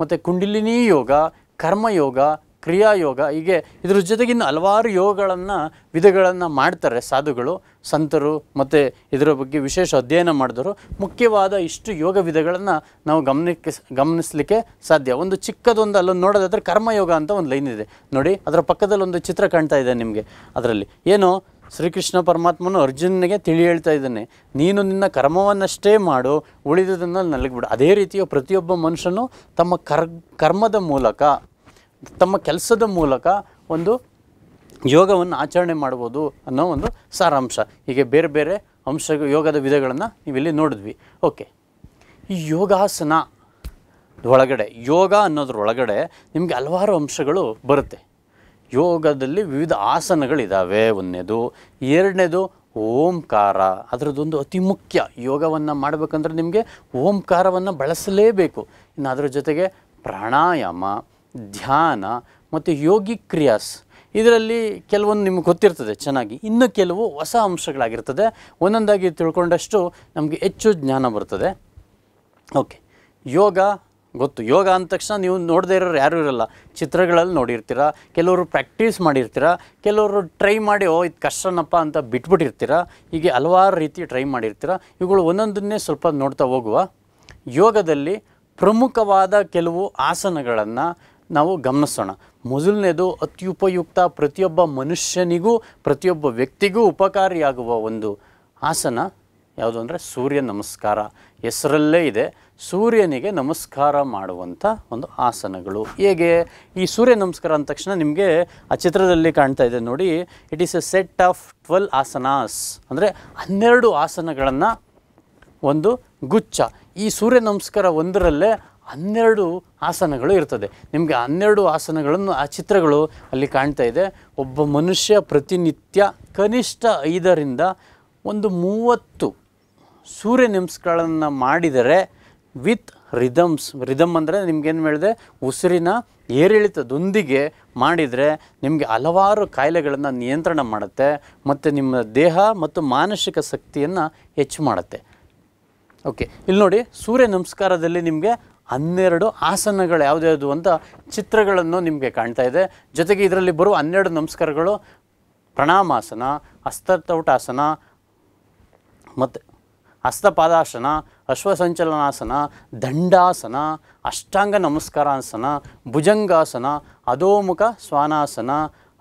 ಮತ್ತು ಕುಂಡಿಲಿನಿ ಯೋಗ ಕರ್ಮಯೋಗ ಕ್ರಿಯಾಯೋಗ ಹೀಗೆ ಇದ್ರ ಜೊತೆಗಿನ್ನು ಹಲವಾರು ಯೋಗಗಳನ್ನು ವಿಧಗಳನ್ನು ಮಾಡ್ತಾರೆ ಸಾಧುಗಳು ಸಂತರು ಮತ್ತು ಇದರ ಬಗ್ಗೆ ವಿಶೇಷ ಅಧ್ಯಯನ ಮಾಡಿದರು ಮುಖ್ಯವಾದ ಇಷ್ಟು ಯೋಗ ವಿಧಗಳನ್ನು ನಾವು ಗಮನಕ್ಕೆ ಗಮನಿಸಲಿಕ್ಕೆ ಸಾಧ್ಯ ಒಂದು ಚಿಕ್ಕದೊಂದು ಅಲ್ಲೊಂದು ನೋಡೋದಾದರೆ ಕರ್ಮಯೋಗ ಅಂತ ಒಂದು ಲೈನ್ ಇದೆ ನೋಡಿ ಅದರ ಪಕ್ಕದಲ್ಲಿ ಒಂದು ಚಿತ್ರ ಕಾಣ್ತಾ ಇದೆ ನಿಮಗೆ ಅದರಲ್ಲಿ ಏನು ಶ್ರೀಕೃಷ್ಣ ಪರಮಾತ್ಮನು ಅರ್ಜುನಿಗೆ ತಿಳಿ ಹೇಳ್ತಾ ಇದ್ದಾನೆ ನೀನು ನಿನ್ನ ಕರ್ಮವನ್ನಷ್ಟೇ ಮಾಡು ಉಳಿದುದನ್ನು ನಲಗಿಬಿಡು ಅದೇ ರೀತಿಯ ಪ್ರತಿಯೊಬ್ಬ ಮನುಷ್ಯನು ತಮ್ಮ ಕರ್ ಕರ್ಮದ ಮೂಲಕ ತಮ್ಮ ಕೆಲಸದ ಮೂಲಕ ಒಂದು ಯೋಗವನ್ನು ಆಚರಣೆ ಮಾಡ್ಬೋದು ಅನ್ನೋ ಒಂದು ಸಾರಾಂಶ ಹೀಗೆ ಬೇರೆ ಬೇರೆ ಅಂಶ ಯೋಗದ ವಿಧಗಳನ್ನು ನೀವಿಲ್ಲಿ ನೋಡಿದ್ವಿ ಓಕೆ ಈ ಯೋಗಾಸನ ಒಳಗಡೆ ಯೋಗ ಅನ್ನೋದ್ರೊಳಗಡೆ ನಿಮಗೆ ಹಲವಾರು ಅಂಶಗಳು ಬರುತ್ತೆ ಯೋಗದಲ್ಲಿ ವಿವಿಧ ಆಸನಗಳಿದ್ದಾವೆ ಒಂದನೇದು ಎರಡನೇದು ಓಂಕಾರ ಅದರದ್ದೊಂದು ಅತಿ ಮುಖ್ಯ ಯೋಗವನ್ನು ಮಾಡಬೇಕಂದ್ರೆ ನಿಮಗೆ ಓಂಕಾರವನ್ನು ಬಳಸಲೇಬೇಕು ಇನ್ನು ಅದರ ಜೊತೆಗೆ ಪ್ರಾಣಾಯಾಮ ಧ್ಯಾನ ಮತ್ತು ಯೋಗಿ ಕ್ರಿಯಾಸ್ ಇದರಲ್ಲಿ ಕೆಲವೊಂದು ನಿಮ್ಗೆ ಗೊತ್ತಿರ್ತದೆ ಚೆನ್ನಾಗಿ ಇನ್ನು ಕೆಲವು ಹೊಸ ಅಂಶಗಳಾಗಿರ್ತದೆ ಒಂದೊಂದಾಗಿ ತಿಳ್ಕೊಂಡಷ್ಟು ನಮಗೆ ಹೆಚ್ಚು ಜ್ಞಾನ ಬರ್ತದೆ ಓಕೆ ಯೋಗ ಗೊತ್ತು ಯೋಗ ಅಂದ ತಕ್ಷಣ ನೀವು ನೋಡದೇ ಇರೋರು ಯಾರೂ ಇರಲ್ಲ ಚಿತ್ರಗಳಲ್ಲಿ ನೋಡಿರ್ತೀರ ಕೆಲವರು ಪ್ರಾಕ್ಟೀಸ್ ಮಾಡಿರ್ತೀರ ಕೆಲವರು ಟ್ರೈ ಮಾಡಿ ಓ ಇದು ಕಷ್ಟನಪ್ಪ ಅಂತ ಬಿಟ್ಬಿಟ್ಟಿರ್ತೀರ ಹೀಗೆ ಹಲವಾರು ರೀತಿ ಟ್ರೈ ಮಾಡಿರ್ತೀರ ಇವುಗಳು ಒಂದೊಂದನ್ನೇ ಸ್ವಲ್ಪ ನೋಡ್ತಾ ಹೋಗುವ ಯೋಗದಲ್ಲಿ ಪ್ರಮುಖವಾದ ಕೆಲವು ಆಸನಗಳನ್ನು ನಾವು ಗಮನಿಸೋಣ ಮೊದಲನೇದು ಅತ್ಯುಪಯುಕ್ತ ಪ್ರತಿಯೊಬ್ಬ ಮನುಷ್ಯನಿಗೂ ಪ್ರತಿಯೊಬ್ಬ ವ್ಯಕ್ತಿಗೂ ಉಪಕಾರಿಯಾಗುವ ಒಂದು ಆಸನ ಯಾವುದು ಅಂದರೆ ಸೂರ್ಯ ನಮಸ್ಕಾರ ಹೆಸರಲ್ಲೇ ಇದೆ ಸೂರ್ಯನಿಗೆ ನಮಸ್ಕಾರ ಮಾಡುವಂಥ ಒಂದು ಆಸನಗಳು ಹೇಗೆ ಈ ಸೂರ್ಯ ನಮಸ್ಕಾರ ಅಂದ ತಕ್ಷಣ ನಿಮಗೆ ಆ ಚಿತ್ರದಲ್ಲಿ ಕಾಣ್ತಾ ಇದೆ ನೋಡಿ it is a set of twelve asanas ಅಂದರೆ ಹನ್ನೆರಡು ಆಸನಗಳನ್ನು ಒಂದು ಗುಚ್ಛ ಈ ಸೂರ್ಯ ನಮಸ್ಕಾರ ಒಂದರಲ್ಲೇ ಹನ್ನೆರಡು ಆಸನಗಳು ಇರ್ತದೆ ನಿಮಗೆ ಹನ್ನೆರಡು ಆಸನಗಳನ್ನು ಆ ಚಿತ್ರಗಳು ಅಲ್ಲಿ ಕಾಣ್ತಾ ಇದೆ ಒಬ್ಬ ಮನುಷ್ಯ ಪ್ರತಿನಿತ್ಯ ಕನಿಷ್ಠ ಐದರಿಂದ ಒಂದು ಮೂವತ್ತು ಸೂರ್ಯ ನಮಸ್ಕಾರಗಳನ್ನು ಮಾಡಿದರೆ ವಿತ್ ರಿದಮ್ಸ್ ರಿದಮ್ ಅಂದರೆ ನಿಮ್ಗೇನು ಹೇಳಿದೆ ಉಸಿರಿನ ಏರಿಳಿತದೊಂದಿಗೆ ಮಾಡಿದರೆ ನಿಮಗೆ ಹಲವಾರು ಕಾಯಿಲೆಗಳನ್ನು ನಿಯಂತ್ರಣ ಮಾಡುತ್ತೆ ಮತ್ತು ನಿಮ್ಮ ದೇಹ ಮತ್ತು ಮಾನಸಿಕ ಶಕ್ತಿಯನ್ನು ಹೆಚ್ಚು ಮಾಡುತ್ತೆ ಓಕೆ ಇಲ್ಲಿ ನೋಡಿ ಸೂರ್ಯ ನಮಸ್ಕಾರದಲ್ಲಿ ನಿಮಗೆ ಹನ್ನೆರಡು ಆಸನಗಳು ಯಾವುದ್ಯಾವುದು ಅಂತ ಚಿತ್ರಗಳನ್ನು ನಿಮಗೆ ಕಾಣ್ತಾ ಇದೆ ಜೊತೆಗೆ ಇದರಲ್ಲಿ ಬರುವ ಹನ್ನೆರಡು ನಮಸ್ಕಾರಗಳು ಪ್ರಣಾಮಾಸನ ಹಸ್ತತೌಟಾಸನ ಮತ್ತು ಹಸ್ತಪಾದಾಸನ ಅಶ್ವಸಂಚಲನಾಸನ ದಂಡಾಸನ ಅಷ್ಟಾಂಗ ನಮಸ್ಕಾರಾಸನ ಭುಜಂಗಾಸನ ಅಧೋಮುಖ ಸ್ವಾನಾಸನ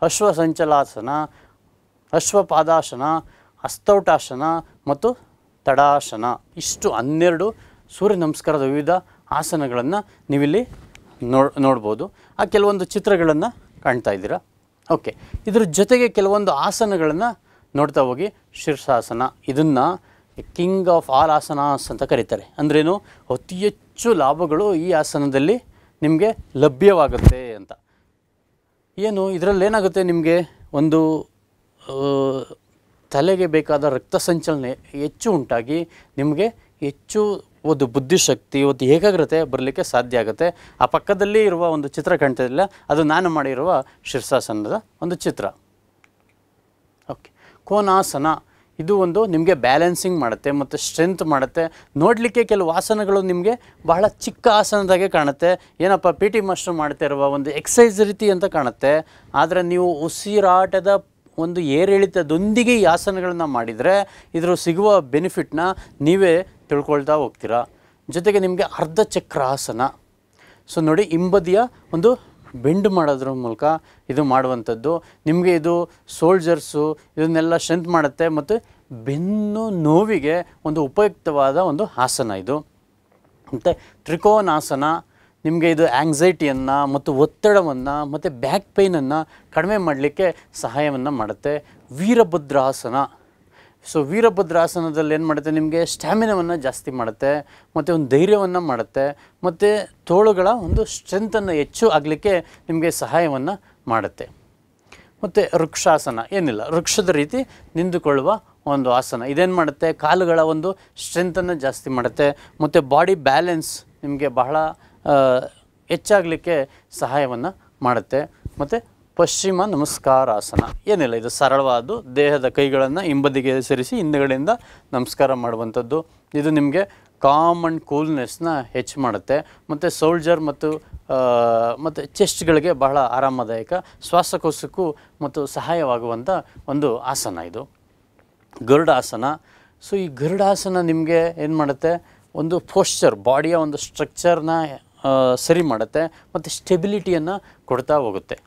ಅಶ್ವಸಂಚಲಾಸನ ಅಶ್ವಪಾದಾಸನ ಹಸ್ತೌಟಾಸನ ಮತ್ತು ತಡಾಸನ ಇಷ್ಟು ಹನ್ನೆರಡು ಸೂರ್ಯ ನಮಸ್ಕಾರದ ವಿವಿಧ ಆಸನಗಳನ್ನು ನೀವಿಲ್ಲಿ ನೋ ನೋಡ್ಬೋದು ಆ ಕೆಲವೊಂದು ಚಿತ್ರಗಳನ್ನು ಕಾಣ್ತಾ ಇದ್ದೀರಾ ಓಕೆ ಇದ್ರ ಜೊತೆಗೆ ಕೆಲವೊಂದು ಆಸನಗಳನ್ನು ನೋಡ್ತಾ ಹೋಗಿ ಶೀರ್ಷಾಸನ ಇದನ್ನು ಕಿಂಗ್ ಆಫ್ ಆಲ್ ಆಸನಾಸ್ ಅಂತ ಕರೀತಾರೆ ಅಂದ್ರೇನು ಅತಿ ಹೆಚ್ಚು ಲಾಭಗಳು ಈ ಆಸನದಲ್ಲಿ ನಿಮಗೆ ಲಭ್ಯವಾಗುತ್ತೆ ಅಂತ ಏನು ಇದರಲ್ಲಿ ಏನಾಗುತ್ತೆ ನಿಮಗೆ ಒಂದು ತಲೆಗೆ ಬೇಕಾದ ರಕ್ತ ಸಂಚಲನೆ ಹೆಚ್ಚು ಉಂಟಾಗಿ ನಿಮಗೆ ಹೆಚ್ಚು ಒಂದು ಬುದ್ಧಿಶಕ್ತಿ ಒಂದು ಏಕಾಗ್ರತೆ ಬರಲಿಕ್ಕೆ ಸಾಧ್ಯ ಆಗುತ್ತೆ ಆ ಪಕ್ಕದಲ್ಲಿ ಇರುವ ಒಂದು ಚಿತ್ರ ಕಾಣ್ತಿರಲಿಲ್ಲ ಅದು ನಾನು ಮಾಡಿರುವ ಶಿರ್ಷಾಸನದ ಒಂದು ಚಿತ್ರ ಓಕೆ ಕೋನಾಸನ ಇದು ಒಂದು ನಿಮಗೆ ಬ್ಯಾಲೆನ್ಸಿಂಗ್ ಮಾಡುತ್ತೆ ಮತ್ತು ಸ್ಟ್ರೆಂತ್ ಮಾಡುತ್ತೆ ನೋಡಲಿಕ್ಕೆ ಕೆಲವು ಆಸನಗಳು ನಿಮಗೆ ಬಹಳ ಚಿಕ್ಕ ಆಸನದಾಗೆ ಕಾಣುತ್ತೆ ಏನಪ್ಪ ಪಿ ಟಿ ಮಾಸ್ಟರ್ ಮಾಡ್ತಾ ಇರುವ ಒಂದು ಎಕ್ಸಸೈಸ್ ರೀತಿ ಅಂತ ಕಾಣುತ್ತೆ ಆದರೆ ನೀವು ಉಸಿರಾಟದ ಒಂದು ಏರಿಳಿತದೊಂದಿಗೆ ಈ ಆಸನಗಳನ್ನು ಮಾಡಿದರೆ ಇದರ ಸಿಗುವ ಬೆನಿಫಿಟ್ನ ನೀವೇ ತಿಳ್ಕೊಳ್ತಾ ಹೋಗ್ತೀರಾ ಜೊತೆಗೆ ನಿಮಗೆ ಅರ್ಧ ಚಕ್ರಾಸನ ಸೊ ನೋಡಿ ಹಿಂಬದಿಯ ಒಂದು ಬೆಂಡ್ ಮಾಡೋದ್ರ ಮೂಲಕ ಇದು ಮಾಡುವಂಥದ್ದು ನಿಮಗೆ ಇದು ಸೋಲ್ಜರ್ಸು ಇದನ್ನೆಲ್ಲ ಸ್ಟ್ರೆಂತ್ ಮಾಡುತ್ತೆ ಮತ್ತು ಬೆನ್ನು ನೋವಿಗೆ ಒಂದು ಉಪಯುಕ್ತವಾದ ಒಂದು ಆಸನ ಇದು ಮತ್ತು ತ್ರಿಕೋನಾಸನ ನಿಮಗೆ ಇದು ಆ್ಯಂಗ್ಸೈಟಿಯನ್ನು ಮತ್ತು ಒತ್ತಡವನ್ನು ಮತ್ತು ಬ್ಯಾಕ್ ಪೈನನ್ನು ಕಡಿಮೆ ಮಾಡಲಿಕ್ಕೆ ಸಹಾಯವನ್ನು ಮಾಡುತ್ತೆ ವೀರಭದ್ರಾಸನ ಸೊ ವೀರಭದ್ರಾಸನದಲ್ಲಿ ಏನು ಮಾಡುತ್ತೆ ನಿಮಗೆ ಸ್ಟ್ಯಾಮಿನವನ್ನು ಜಾಸ್ತಿ ಮಾಡುತ್ತೆ ಮತ್ತು ಒಂದು ಧೈರ್ಯವನ್ನು ಮಾಡುತ್ತೆ ಮತ್ತು ತೋಳುಗಳ ಒಂದು ಸ್ಟ್ರೆಂತನ್ನು ಹೆಚ್ಚು ಆಗಲಿಕ್ಕೆ ನಿಮಗೆ ಸಹಾಯವನ್ನು ಮಾಡುತ್ತೆ ಮತ್ತು ವೃಕ್ಷಾಸನ ಏನಿಲ್ಲ ವೃಕ್ಷದ ರೀತಿ ನಿಂತುಕೊಳ್ಳುವ ಒಂದು ಆಸನ ಇದೇನು ಮಾಡುತ್ತೆ ಕಾಲುಗಳ ಒಂದು ಸ್ಟ್ರೆಂತನ್ನು ಜಾಸ್ತಿ ಮಾಡುತ್ತೆ ಮತ್ತು ಬಾಡಿ ಬ್ಯಾಲೆನ್ಸ್ ನಿಮಗೆ ಬಹಳ ಹೆಚ್ಚಾಗಲಿಕ್ಕೆ ಸಹಾಯವನ್ನು ಮಾಡುತ್ತೆ ಮತ್ತು ಪಶ್ಚಿಮ ನಮಸ್ಕಾರಾಸನ ಏನಿಲ್ಲ ಇದು ಸರಳವಾದ ದೇಹದ ಕೈಗಳನ್ನು ಹಿಂಬದಿಗೆ ಸೇರಿಸಿ ಹಿಂದೆಗಳಿಂದ ನಮಸ್ಕಾರ ಮಾಡುವಂಥದ್ದು ಇದು ನಿಮಗೆ ಕಾಮ್ ಆ್ಯಂಡ್ ಕೂಲ್ನೆಸ್ನ ಹೆಚ್ಚು ಮಾಡುತ್ತೆ ಮತ್ತು ಸೋಲ್ಜರ್ ಮತ್ತು ಮತ್ತು ಚೆಸ್ಟ್ಗಳಿಗೆ ಬಹಳ ಆರಾಮದಾಯಕ ಶ್ವಾಸಕೋಶಕ್ಕೂ ಮತ್ತು ಸಹಾಯವಾಗುವಂಥ ಒಂದು ಆಸನ ಇದು ಗರುಡಾಸನ ಸೊ ಈ ಗರುಡಾಸನ ನಿಮಗೆ ಏನು ಮಾಡುತ್ತೆ ಒಂದು ಪೋಶ್ಚರ್ ಬಾಡಿಯ ಒಂದು ಸ್ಟ್ರಕ್ಚರ್ನ ಸರಿ ಮಾಡುತ್ತೆ ಮತ್ತು ಸ್ಟೆಬಿಲಿಟಿಯನ್ನು ಕೊಡ್ತಾ ಹೋಗುತ್ತೆ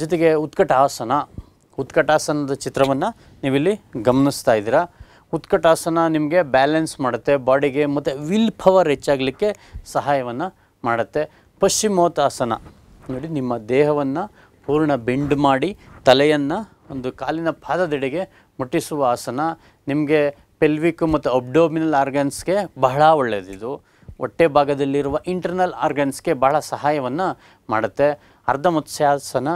ಜೊತೆಗೆ ಉತ್ಕಟಾಸನ ಉತ್ಕಟಾಸನದ ಚಿತ್ರವನ್ನು ನೀವಿಲ್ಲಿ ಗಮನಿಸ್ತಾ ಇದ್ದೀರಾ ಉತ್ಕಟಾಸನ ನಿಮಗೆ ಬ್ಯಾಲೆನ್ಸ್ ಮಾಡುತ್ತೆ ಬಾಡಿಗೆ ಮತ್ತು ವಿಲ್ ಪವರ್ ಹೆಚ್ಚಾಗಲಿಕ್ಕೆ ಸಹಾಯವನ್ನು ಮಾಡುತ್ತೆ ಪಶ್ಚಿಮೋತಾಸನ ನೋಡಿ ನಿಮ್ಮ ದೇಹವನ್ನು ಪೂರ್ಣ ಬೆಂಡ್ ಮಾಡಿ ತಲೆಯನ್ನು ಒಂದು ಕಾಲಿನ ಪಾದದೆಡೆಗೆ ಮುಟ್ಟಿಸುವ ಆಸನ ನಿಮಗೆ ಪೆಲ್ವಿಕ್ ಮತ್ತು ಅಬ್ಡೋಮಿನಲ್ ಆರ್ಗನ್ಸ್ಗೆ ಬಹಳ ಒಳ್ಳೆಯದಿದು ಹೊಟ್ಟೆ ಭಾಗದಲ್ಲಿರುವ ಇಂಟರ್ನಲ್ ಆರ್ಗನ್ಸ್ಗೆ ಬಹಳ ಸಹಾಯವನ್ನು ಮಾಡುತ್ತೆ ಅರ್ಧ ಮತ್ಸ್ಯಾಸನ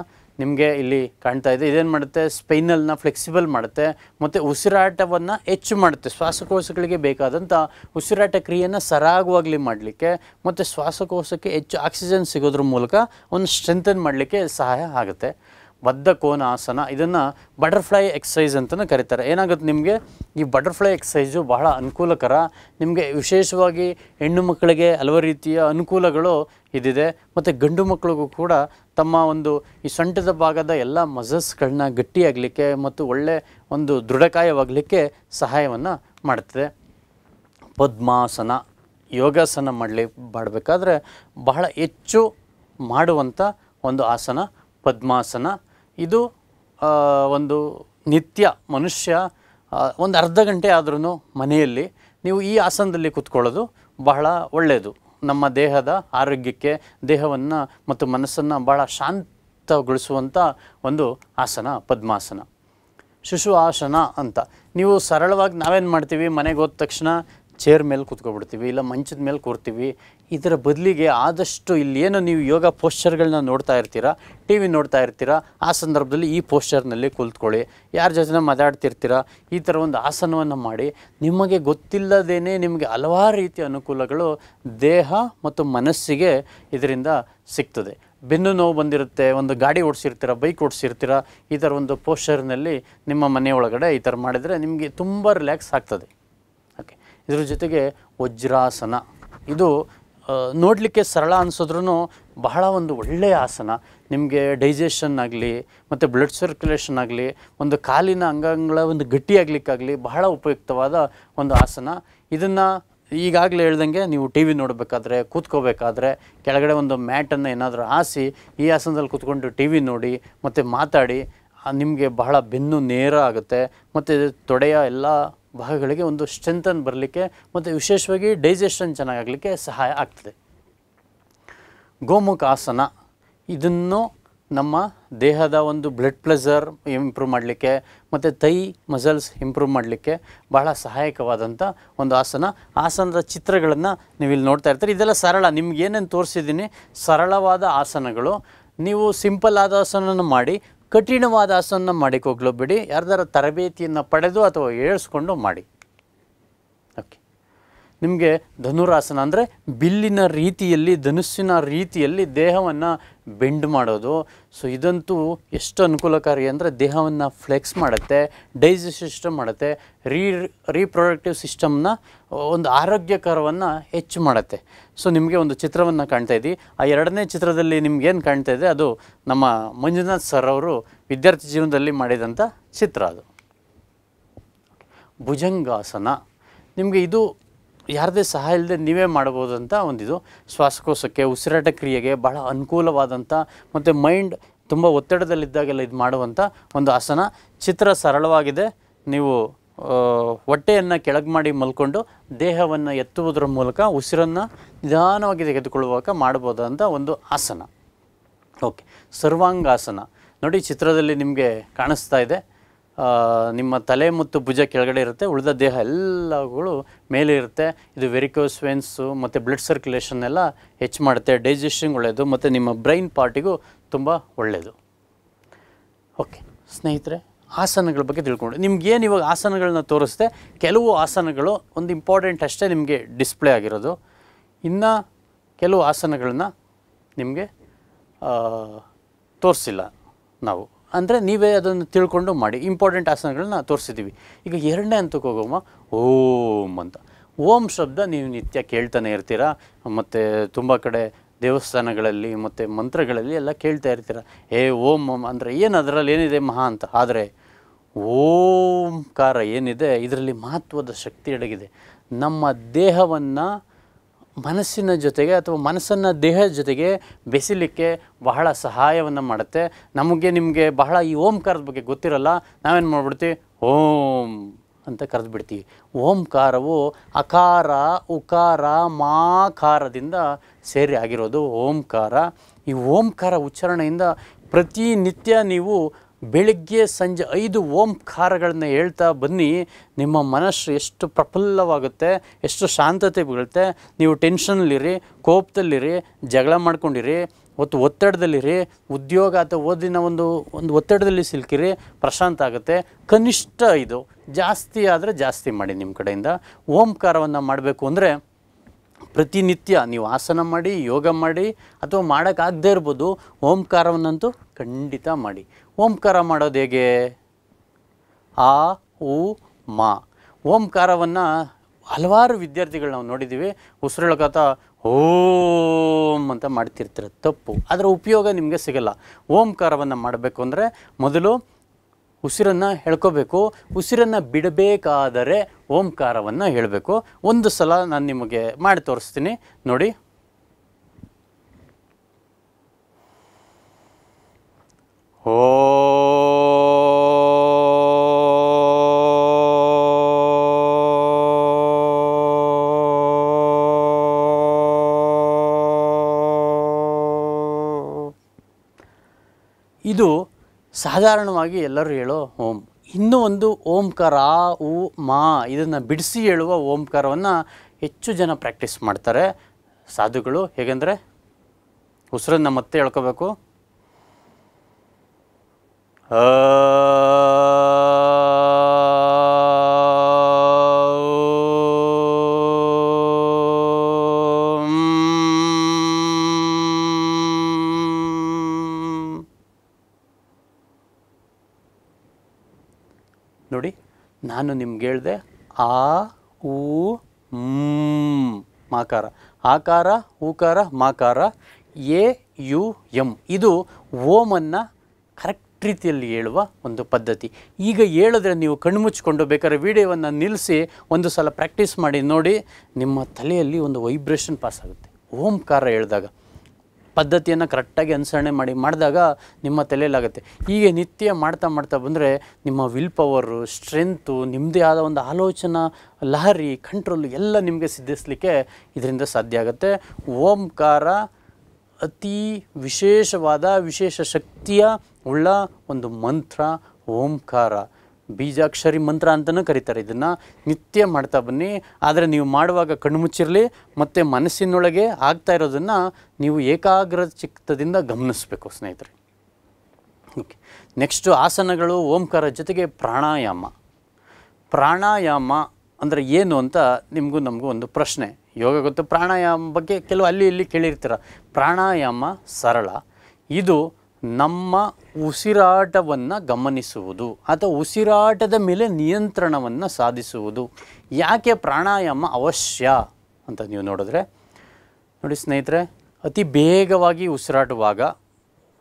ನಿಮಗೆ ಇಲ್ಲಿ ಕಾಣ್ತಾ ಇದೆ ಇದೇನು ಮಾಡುತ್ತೆ ಸ್ಪೈನಲ್ನ ಫ್ಲೆಕ್ಸಿಬಲ್ ಮಾಡುತ್ತೆ ಮತ್ತು ಉಸಿರಾಟವನ್ನು ಹೆಚ್ಚು ಮಾಡುತ್ತೆ ಶ್ವಾಸಕೋಶಗಳಿಗೆ ಬೇಕಾದಂಥ ಉಸಿರಾಟ ಕ್ರಿಯೆಯನ್ನು ಸರಾಗವಾಗಲಿ ಮಾಡಲಿಕ್ಕೆ ಮತ್ತು ಶ್ವಾಸಕೋಶಕ್ಕೆ ಹೆಚ್ಚು ಆಕ್ಸಿಜನ್ ಸಿಗೋದ್ರ ಮೂಲಕ ಒಂದು ಸ್ಟ್ರೆಂಥನ್ ಮಾಡಲಿಕ್ಕೆ ಸಹಾಯ ಆಗುತ್ತೆ ಬದ್ಧ ಕೋನ ಆಸನ ಇದನ್ನು ಬಟರ್ಫ್ಲೈ ಎಕ್ಸಸೈಸ್ ಅಂತಲೂ ಕರೀತಾರೆ ಏನಾಗುತ್ತೆ ನಿಮಗೆ ಈ ಬಟರ್ಫ್ಲೈ ಎಕ್ಸಸೈಸು ಬಹಳ ಅನುಕೂಲಕರ ನಿಮಗೆ ವಿಶೇಷವಾಗಿ ಹೆಣ್ಣು ಮಕ್ಕಳಿಗೆ ಹಲವು ರೀತಿಯ ಅನುಕೂಲಗಳು ಇದಿದೆ ಮತ್ತು ಗಂಡು ಮಕ್ಕಳಿಗೂ ಕೂಡ ತಮ್ಮ ಒಂದು ಈ ಸೊಂಟದ ಭಾಗದ ಎಲ್ಲ ಮಸಲ್ಸ್ಗಳನ್ನ ಗಟ್ಟಿಯಾಗಲಿಕ್ಕೆ ಮತ್ತು ಒಳ್ಳೆ ಒಂದು ದೃಢಕಾಯವಾಗಲಿಕ್ಕೆ ಸಹಾಯವನ್ನು ಮಾಡುತ್ತದೆ ಪದ್ಮಾಸನ ಯೋಗಾಸನ ಮಾಡಲಿ ಮಾಡಬೇಕಾದ್ರೆ ಬಹಳ ಹೆಚ್ಚು ಮಾಡುವಂಥ ಒಂದು ಆಸನ ಪದ್ಮಾಸನ ಇದು ಒಂದು ನಿತ್ಯ ಮನುಷ್ಯ ಒಂದು ಅರ್ಧ ಗಂಟೆ ಆದ್ರೂ ಮನೆಯಲ್ಲಿ ನೀವು ಈ ಆಸನದಲ್ಲಿ ಕೂತ್ಕೊಳ್ಳೋದು ಬಹಳ ಒಳ್ಳೆಯದು ನಮ್ಮ ದೇಹದ ಆರೋಗ್ಯಕ್ಕೆ ದೇಹವನ್ನು ಮತ್ತು ಮನಸ್ಸನ್ನು ಬಹಳ ಶಾಂತಗೊಳಿಸುವಂಥ ಒಂದು ಆಸನ ಪದ್ಮಾಸನ ಶಿಶು ಆಸನ ಅಂತ ನೀವು ಸರಳವಾಗಿ ನಾವೇನು ಮಾಡ್ತೀವಿ ಮನೆಗೆ ಹೋದ ತಕ್ಷಣ ಚೇರ್ ಮೇಲೆ ಕೂತ್ಕೊಬಿಡ್ತೀವಿ ಇಲ್ಲ ಮಂಚದ ಮೇಲೆ ಕೂರ್ತೀವಿ ಇದರ ಬದಲಿಗೆ ಆದಷ್ಟು ಇಲ್ಲಿ ಏನು ನೀವು ಯೋಗ ಪೋಶ್ಚರ್ಗಳನ್ನ ನೋಡ್ತಾ ಇರ್ತೀರಾ ಟಿ ವಿ ನೋಡ್ತಾ ಇರ್ತೀರಾ ಆ ಸಂದರ್ಭದಲ್ಲಿ ಈ ಪೋಶ್ಚರ್ನಲ್ಲಿ ಕುಳಿತುಕೊಳ್ಳಿ ಯಾರ ಜೊತೆ ಮಾತಾಡ್ತಿರ್ತೀರಾ ಈ ಥರ ಒಂದು ಆಸನವನ್ನು ಮಾಡಿ ನಿಮಗೆ ಗೊತ್ತಿಲ್ಲದೇ ನಿಮಗೆ ಹಲವಾರು ರೀತಿಯ ಅನುಕೂಲಗಳು ದೇಹ ಮತ್ತು ಮನಸ್ಸಿಗೆ ಇದರಿಂದ ಸಿಗ್ತದೆ ಬೆನ್ನು ನೋವು ಬಂದಿರುತ್ತೆ ಒಂದು ಗಾಡಿ ಓಡಿಸಿರ್ತೀರ ಬೈಕ್ ಓಡಿಸಿರ್ತೀರ ಈ ಥರ ಒಂದು ಪೋಶ್ಚರ್ನಲ್ಲಿ ನಿಮ್ಮ ಮನೆಯೊಳಗಡೆ ಈ ಥರ ಮಾಡಿದರೆ ನಿಮಗೆ ತುಂಬ ರಿಲ್ಯಾಕ್ಸ್ ಆಗ್ತದೆ ಓಕೆ ಇದ್ರ ಜೊತೆಗೆ ವಜ್ರಾಸನ ಇದು ನೋಡಲಿಕ್ಕೆ ಸರಳ ಅನಿಸಿದ್ರೂ ಬಹಳ ಒಂದು ಒಳ್ಳೆಯ ಆಸನ ನಿಮಗೆ ಡೈಜೆಷನ್ ಆಗಲಿ ಮತ್ತು ಬ್ಲಡ್ ಸರ್ಕ್ಯುಲೇಷನ್ ಆಗಲಿ ಒಂದು ಕಾಲಿನ ಅಂಗಾಂಗಳ ಒಂದು ಗಟ್ಟಿಯಾಗಲಿಕ್ಕಾಗಲಿ ಬಹಳ ಉಪಯುಕ್ತವಾದ ಒಂದು ಆಸನ ಇದನ್ನು ಈಗಾಗಲೇ ಹೇಳ್ದಂಗೆ ನೀವು ಟಿ ವಿ ನೋಡಬೇಕಾದ್ರೆ ಕೂತ್ಕೋಬೇಕಾದ್ರೆ ಕೆಳಗಡೆ ಒಂದು ಮ್ಯಾಟನ್ನು ಏನಾದರೂ ಹಾಸಿ ಈ ಆಸನದಲ್ಲಿ ಕೂತ್ಕೊಂಡು ಟಿ ವಿ ನೋಡಿ ಮತ್ತು ಮಾತಾಡಿ ನಿಮಗೆ ಬಹಳ ಬೆನ್ನು ನೇರ ಆಗುತ್ತೆ ಮತ್ತು ತೊಡೆಯ ಎಲ್ಲ ಭಾಗಗಳಿಗೆ ಒಂದು ಸ್ಟ್ರೆಂಥನ್ ಬರಲಿಕ್ಕೆ ಮತ್ತು ವಿಶೇಷವಾಗಿ ಡೈಜೆಷನ್ ಚೆನ್ನಾಗಾಗಲಿಕ್ಕೆ ಸಹಾಯ ಆಗ್ತದೆ ಗೋಮುಖ ಆಸನ ಇದನ್ನು ನಮ್ಮ ದೇಹದ ಒಂದು ಬ್ಲಡ್ ಪ್ರೆಷರ್ ಇಂಪ್ರೂವ್ ಮಾಡಲಿಕ್ಕೆ ಮತ್ತು ತೈ ಮಸಲ್ಸ್ ಇಂಪ್ರೂವ್ ಮಾಡಲಿಕ್ಕೆ ಬಹಳ ಸಹಾಯಕವಾದಂಥ ಒಂದು ಆಸನ ಆಸನದ ಚಿತ್ರಗಳನ್ನು ನೀವು ಇಲ್ಲಿ ನೋಡ್ತಾ ಇರ್ತೀರಿ ಇದೆಲ್ಲ ಸರಳ ನಿಮ್ಗೆ ಏನೇನು ತೋರಿಸಿದ್ದೀನಿ ಸರಳವಾದ ಆಸನಗಳು ನೀವು ಸಿಂಪಲ್ ಆದ ಆಸನವನ್ನು ಮಾಡಿ ಕಠಿಣವಾದ ಹೋಗ್ಲೋ ಬಿಡಿ ಯಾರ್ದಾರ ತರಬೇತಿಯನ್ನು ಪಡೆದು ಅಥವಾ ಏಳಿಸ್ಕೊಂಡು ಮಾಡಿ ನಿಮಗೆ ಧನುರಾಸನ ಅಂದರೆ ಬಿಲ್ಲಿನ ರೀತಿಯಲ್ಲಿ ಧನುಸ್ಸಿನ ರೀತಿಯಲ್ಲಿ ದೇಹವನ್ನು ಬೆಂಡ್ ಮಾಡೋದು ಸೊ ಇದಂತೂ ಎಷ್ಟು ಅನುಕೂಲಕಾರಿ ಅಂದರೆ ದೇಹವನ್ನು ಫ್ಲೆಕ್ಸ್ ಮಾಡುತ್ತೆ ಡೈಜೆಸ್ಟ್ ಸಿಸ್ಟಮ್ ಮಾಡುತ್ತೆ ರೀ ರೀಪ್ರೊಡಕ್ಟಿವ್ ಸಿಸ್ಟಮ್ನ ಒಂದು ಆರೋಗ್ಯಕರವನ್ನು ಹೆಚ್ಚು ಮಾಡುತ್ತೆ ಸೊ ನಿಮಗೆ ಒಂದು ಚಿತ್ರವನ್ನು ಕಾಣ್ತಾ ಇದ್ದೀವಿ ಆ ಎರಡನೇ ಚಿತ್ರದಲ್ಲಿ ನಿಮ್ಗೇನು ಕಾಣ್ತಾ ಇದೆ ಅದು ನಮ್ಮ ಮಂಜುನಾಥ್ ಸರ್ ಅವರು ವಿದ್ಯಾರ್ಥಿ ಜೀವನದಲ್ಲಿ ಮಾಡಿದಂಥ ಚಿತ್ರ ಅದು ಭುಜಂಗಾಸನ ನಿಮಗೆ ಇದು ಯಾರದೇ ಸಹಾಯ ಇಲ್ಲದೆ ನೀವೇ ಒಂದು ಒಂದಿದು ಶ್ವಾಸಕೋಶಕ್ಕೆ ಉಸಿರಾಟ ಕ್ರಿಯೆಗೆ ಬಹಳ ಅನುಕೂಲವಾದಂಥ ಮತ್ತು ಮೈಂಡ್ ತುಂಬ ಒತ್ತಡದಲ್ಲಿದ್ದಾಗೆಲ್ಲ ಇದು ಮಾಡುವಂಥ ಒಂದು ಆಸನ ಚಿತ್ರ ಸರಳವಾಗಿದೆ ನೀವು ಹೊಟ್ಟೆಯನ್ನು ಕೆಳಗೆ ಮಾಡಿ ಮಲ್ಕೊಂಡು ದೇಹವನ್ನು ಎತ್ತುವುದರ ಮೂಲಕ ಉಸಿರನ್ನು ನಿಧಾನವಾಗಿ ತೆಗೆದುಕೊಳ್ಳುವಾಗ ಮಾಡ್ಬೋದಂಥ ಒಂದು ಆಸನ ಓಕೆ ಸರ್ವಾಂಗಾಸನ ನೋಡಿ ಚಿತ್ರದಲ್ಲಿ ನಿಮಗೆ ಕಾಣಿಸ್ತಾ ಇದೆ ನಿಮ್ಮ ತಲೆ ಮತ್ತು ಭುಜ ಕೆಳಗಡೆ ಇರುತ್ತೆ ಉಳಿದ ದೇಹ ಎಲ್ಲಗಳು ಮೇಲೆ ಇರುತ್ತೆ ಇದು ವೆರಿಕೋಸ್ ವೆನ್ಸು ಮತ್ತು ಬ್ಲಡ್ ಸರ್ಕ್ಯುಲೇಷನ್ ಎಲ್ಲ ಹೆಚ್ಚು ಮಾಡುತ್ತೆ ಡೈಜೆಷನ್ಗೆ ಒಳ್ಳೆಯದು ಮತ್ತು ನಿಮ್ಮ ಬ್ರೈನ್ ಪಾರ್ಟಿಗೂ ತುಂಬ ಒಳ್ಳೆಯದು ಓಕೆ ಸ್ನೇಹಿತರೆ ಆಸನಗಳ ಬಗ್ಗೆ ತಿಳ್ಕೊಂಡು ನಿಮ್ಗೇನು ಇವಾಗ ಆಸನಗಳನ್ನ ತೋರಿಸ್ದೆ ಕೆಲವು ಆಸನಗಳು ಒಂದು ಇಂಪಾರ್ಟೆಂಟ್ ಅಷ್ಟೇ ನಿಮಗೆ ಡಿಸ್ಪ್ಲೇ ಆಗಿರೋದು ಇನ್ನು ಕೆಲವು ಆಸನಗಳನ್ನ ನಿಮಗೆ ತೋರಿಸಿಲ್ಲ ನಾವು ಅಂದರೆ ನೀವೇ ಅದನ್ನು ತಿಳ್ಕೊಂಡು ಮಾಡಿ ಇಂಪಾರ್ಟೆಂಟ್ ಆಸನಗಳನ್ನ ತೋರಿಸಿದ್ದೀವಿ ಈಗ ಎರಡನೇ ಹಂತಕ್ಕೆ ಹೋಗೋಮ್ಮ ಓಂ ಅಂತ ಓಂ ಶಬ್ದ ನೀವು ನಿತ್ಯ ಕೇಳ್ತಾನೆ ಇರ್ತೀರ ಮತ್ತು ತುಂಬ ಕಡೆ ದೇವಸ್ಥಾನಗಳಲ್ಲಿ ಮತ್ತು ಮಂತ್ರಗಳಲ್ಲಿ ಎಲ್ಲ ಕೇಳ್ತಾ ಇರ್ತೀರ ಏ ಓಂ ಅಂದರೆ ಏನು ಅದರಲ್ಲಿ ಏನಿದೆ ಮಹಾ ಅಂತ ಆದರೆ ಓಂಕಾರ ಏನಿದೆ ಇದರಲ್ಲಿ ಮಹತ್ವದ ಶಕ್ತಿ ಅಡಗಿದೆ ನಮ್ಮ ದೇಹವನ್ನು ಮನಸ್ಸಿನ ಜೊತೆಗೆ ಅಥವಾ ಮನಸ್ಸನ್ನು ದೇಹದ ಜೊತೆಗೆ ಬೆಸಿಲಿಕ್ಕೆ ಬಹಳ ಸಹಾಯವನ್ನು ಮಾಡುತ್ತೆ ನಮಗೆ ನಿಮಗೆ ಬಹಳ ಈ ಓಂಕಾರದ ಬಗ್ಗೆ ಗೊತ್ತಿರಲ್ಲ ನಾವೇನು ಮಾಡ್ಬಿಡ್ತೀವಿ ಓಂ ಅಂತ ಕರೆದು ಬಿಡ್ತೀವಿ ಓಂಕಾರವು ಅಕಾರ ಉಕಾರ ಮಾಕಾರದಿಂದ ಸೇರಿ ಆಗಿರೋದು ಓಂಕಾರ ಈ ಓಂಕಾರ ಉಚ್ಚಾರಣೆಯಿಂದ ಪ್ರತಿನಿತ್ಯ ನೀವು ಬೆಳಿಗ್ಗೆ ಸಂಜೆ ಐದು ಓಂಕಾರಗಳನ್ನ ಹೇಳ್ತಾ ಬನ್ನಿ ನಿಮ್ಮ ಮನಸ್ಸು ಎಷ್ಟು ಪ್ರಫುಲ್ಲವಾಗುತ್ತೆ ಎಷ್ಟು ಶಾಂತತೆ ಬೀಳುತ್ತೆ ನೀವು ಟೆನ್ಷನ್ಲಿರಿ ಕೋಪದಲ್ಲಿರಿ ಜಗಳ ಮಾಡ್ಕೊಂಡಿರಿ ಒತ್ತು ಒತ್ತಡದಲ್ಲಿರಿ ಉದ್ಯೋಗ ಅಥವಾ ಓದಿನ ಒಂದು ಒಂದು ಒತ್ತಡದಲ್ಲಿ ಸಿಲುಕಿರಿ ಪ್ರಶಾಂತ ಆಗುತ್ತೆ ಕನಿಷ್ಠ ಇದು ಜಾಸ್ತಿ ಆದರೆ ಜಾಸ್ತಿ ಮಾಡಿ ನಿಮ್ಮ ಕಡೆಯಿಂದ ಓಂಕಾರವನ್ನು ಮಾಡಬೇಕು ಅಂದರೆ ಪ್ರತಿನಿತ್ಯ ನೀವು ಆಸನ ಮಾಡಿ ಯೋಗ ಮಾಡಿ ಅಥವಾ ಮಾಡೋಕ್ಕಾಗದೇ ಇರ್ಬೋದು ಓಂಕಾರವನ್ನಂತೂ ಖಂಡಿತ ಮಾಡಿ ಓಂಕಾರ ಮಾಡೋದು ಹೇಗೆ ಆ ಉ ಮಾ ಓಂಕಾರವನ್ನು ಹಲವಾರು ವಿದ್ಯಾರ್ಥಿಗಳು ನಾವು ನೋಡಿದ್ದೀವಿ ಉಸಿರೊಳಗಾತ ಓಂ ಅಂತ ಮಾಡ್ತಿರ್ತಾರೆ ತಪ್ಪು ಅದರ ಉಪಯೋಗ ನಿಮಗೆ ಸಿಗಲ್ಲ ಓಂಕಾರವನ್ನು ಮಾಡಬೇಕು ಅಂದರೆ ಮೊದಲು ಉಸಿರನ್ನು ಹೇಳ್ಕೋಬೇಕು ಉಸಿರನ್ನು ಬಿಡಬೇಕಾದರೆ ಓಂಕಾರವನ್ನು ಹೇಳಬೇಕು ಒಂದು ಸಲ ನಾನು ನಿಮಗೆ ಮಾಡಿ ತೋರಿಸ್ತೀನಿ ನೋಡಿ ಇದು ಸಾಧಾರಣವಾಗಿ ಎಲ್ಲರೂ ಹೇಳೋ ಓಂ ಇನ್ನೂ ಒಂದು ಓಂಕಾರ ಉ ಮಾ ಇದನ್ನು ಬಿಡಿಸಿ ಹೇಳುವ ಓಂಕಾರವನ್ನು ಹೆಚ್ಚು ಜನ ಪ್ರಾಕ್ಟೀಸ್ ಮಾಡ್ತಾರೆ ಸಾಧುಗಳು ಹೇಗೆಂದರೆ ಉಸಿರನ್ನು ಮತ್ತೆ ಹೇಳ್ಕೋಬೇಕು ನೋಡಿ ನಾನು ನಿಮ್ಗೆ ಹೇಳಿದೆ ಆ ಊ ಮಾಕಾರ ಆಕಾರ ಊಕಾರ ಮಾಕಾರ ಎ ಯು ಎಂ ಇದು ಓಮನ್ನು ರೀತಿಯಲ್ಲಿ ಹೇಳುವ ಒಂದು ಪದ್ಧತಿ ಈಗ ಹೇಳಿದ್ರೆ ನೀವು ಕಣ್ಮುಚ್ಕೊಂಡು ಬೇಕಾದ್ರೆ ವೀಡಿಯೋವನ್ನು ನಿಲ್ಲಿಸಿ ಒಂದು ಸಲ ಪ್ರಾಕ್ಟೀಸ್ ಮಾಡಿ ನೋಡಿ ನಿಮ್ಮ ತಲೆಯಲ್ಲಿ ಒಂದು ವೈಬ್ರೇಷನ್ ಪಾಸ್ ಆಗುತ್ತೆ ಓಂಕಾರ ಹೇಳಿದಾಗ ಪದ್ಧತಿಯನ್ನು ಕರೆಕ್ಟಾಗಿ ಅನುಸರಣೆ ಮಾಡಿ ಮಾಡಿದಾಗ ನಿಮ್ಮ ತಲೆಯಲ್ಲಾಗುತ್ತೆ ಹೀಗೆ ನಿತ್ಯ ಮಾಡ್ತಾ ಮಾಡ್ತಾ ಬಂದರೆ ನಿಮ್ಮ ವಿಲ್ ಪವರು ಸ್ಟ್ರೆಂತು ನಿಮ್ಮದೇ ಆದ ಒಂದು ಆಲೋಚನಾ ಲಹರಿ ಕಂಟ್ರೋಲ್ ಎಲ್ಲ ನಿಮಗೆ ಸಿದ್ಧಿಸಲಿಕ್ಕೆ ಇದರಿಂದ ಸಾಧ್ಯ ಆಗುತ್ತೆ ಓಂಕಾರ ಅತಿ ವಿಶೇಷವಾದ ವಿಶೇಷ ಶಕ್ತಿಯ ಉಳ್ಳ ಒಂದು ಮಂತ್ರ ಓಂಕಾರ ಬೀಜಾಕ್ಷರಿ ಮಂತ್ರ ಅಂತಲೂ ಕರೀತಾರೆ ಇದನ್ನು ನಿತ್ಯ ಮಾಡ್ತಾ ಬನ್ನಿ ಆದರೆ ನೀವು ಮಾಡುವಾಗ ಕಣ್ಮುಚ್ಚಿರಲಿ ಮತ್ತು ಮನಸ್ಸಿನೊಳಗೆ ಆಗ್ತಾ ಇರೋದನ್ನು ನೀವು ಏಕಾಗ್ರ ಚಿತ್ತದಿಂದ ಗಮನಿಸಬೇಕು ಸ್ನೇಹಿತರೆ ಓಕೆ ನೆಕ್ಸ್ಟು ಆಸನಗಳು ಓಂಕಾರ ಜೊತೆಗೆ ಪ್ರಾಣಾಯಾಮ ಪ್ರಾಣಾಯಾಮ ಅಂದರೆ ಏನು ಅಂತ ನಿಮಗೂ ನಮಗೂ ಒಂದು ಪ್ರಶ್ನೆ ಯೋಗ ಗೊತ್ತು ಪ್ರಾಣಾಯಾಮ ಬಗ್ಗೆ ಕೆಲವು ಅಲ್ಲಿ ಇಲ್ಲಿ ಕೇಳಿರ್ತೀರ ಪ್ರಾಣಾಯಾಮ ಸರಳ ಇದು ನಮ್ಮ ಉಸಿರಾಟವನ್ನು ಗಮನಿಸುವುದು ಅಥವಾ ಉಸಿರಾಟದ ಮೇಲೆ ನಿಯಂತ್ರಣವನ್ನು ಸಾಧಿಸುವುದು ಯಾಕೆ ಪ್ರಾಣಾಯಾಮ ಅವಶ್ಯ ಅಂತ ನೀವು ನೋಡಿದ್ರೆ ನೋಡಿ ಸ್ನೇಹಿತರೆ ಅತಿ ಬೇಗವಾಗಿ ಉಸಿರಾಡುವಾಗ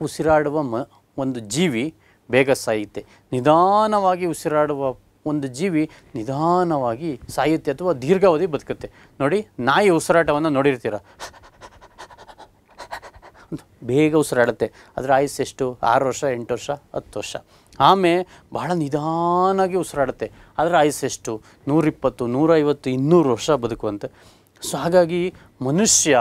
ಉಸಿರಾಡುವ ಮ ಒಂದು ಜೀವಿ ಬೇಗ ಸಾಯುತ್ತೆ ನಿಧಾನವಾಗಿ ಉಸಿರಾಡುವ ಒಂದು ಜೀವಿ ನಿಧಾನವಾಗಿ ಸಾಯುತ್ತೆ ಅಥವಾ ದೀರ್ಘಾವಧಿ ಬದುಕುತ್ತೆ ನೋಡಿ ನಾಯಿ ಉಸಿರಾಟವನ್ನು ನೋಡಿರ್ತೀರ ಬೇಗ ಉಸಿರಾಡುತ್ತೆ ಅದರ ಆಯುಸ್ ಎಷ್ಟು ಆರು ವರ್ಷ ಎಂಟು ವರ್ಷ ಹತ್ತು ವರ್ಷ ಆಮೆ ಬಹಳ ನಿಧಾನಾಗಿ ಉಸಿರಾಡುತ್ತೆ ಅದರ ಆಯುಸ್ ಎಷ್ಟು ನೂರಿಪ್ಪತ್ತು ನೂರೈವತ್ತು ಇನ್ನೂರು ವರ್ಷ ಬದುಕುವಂತೆ ಸೊ ಹಾಗಾಗಿ ಮನುಷ್ಯ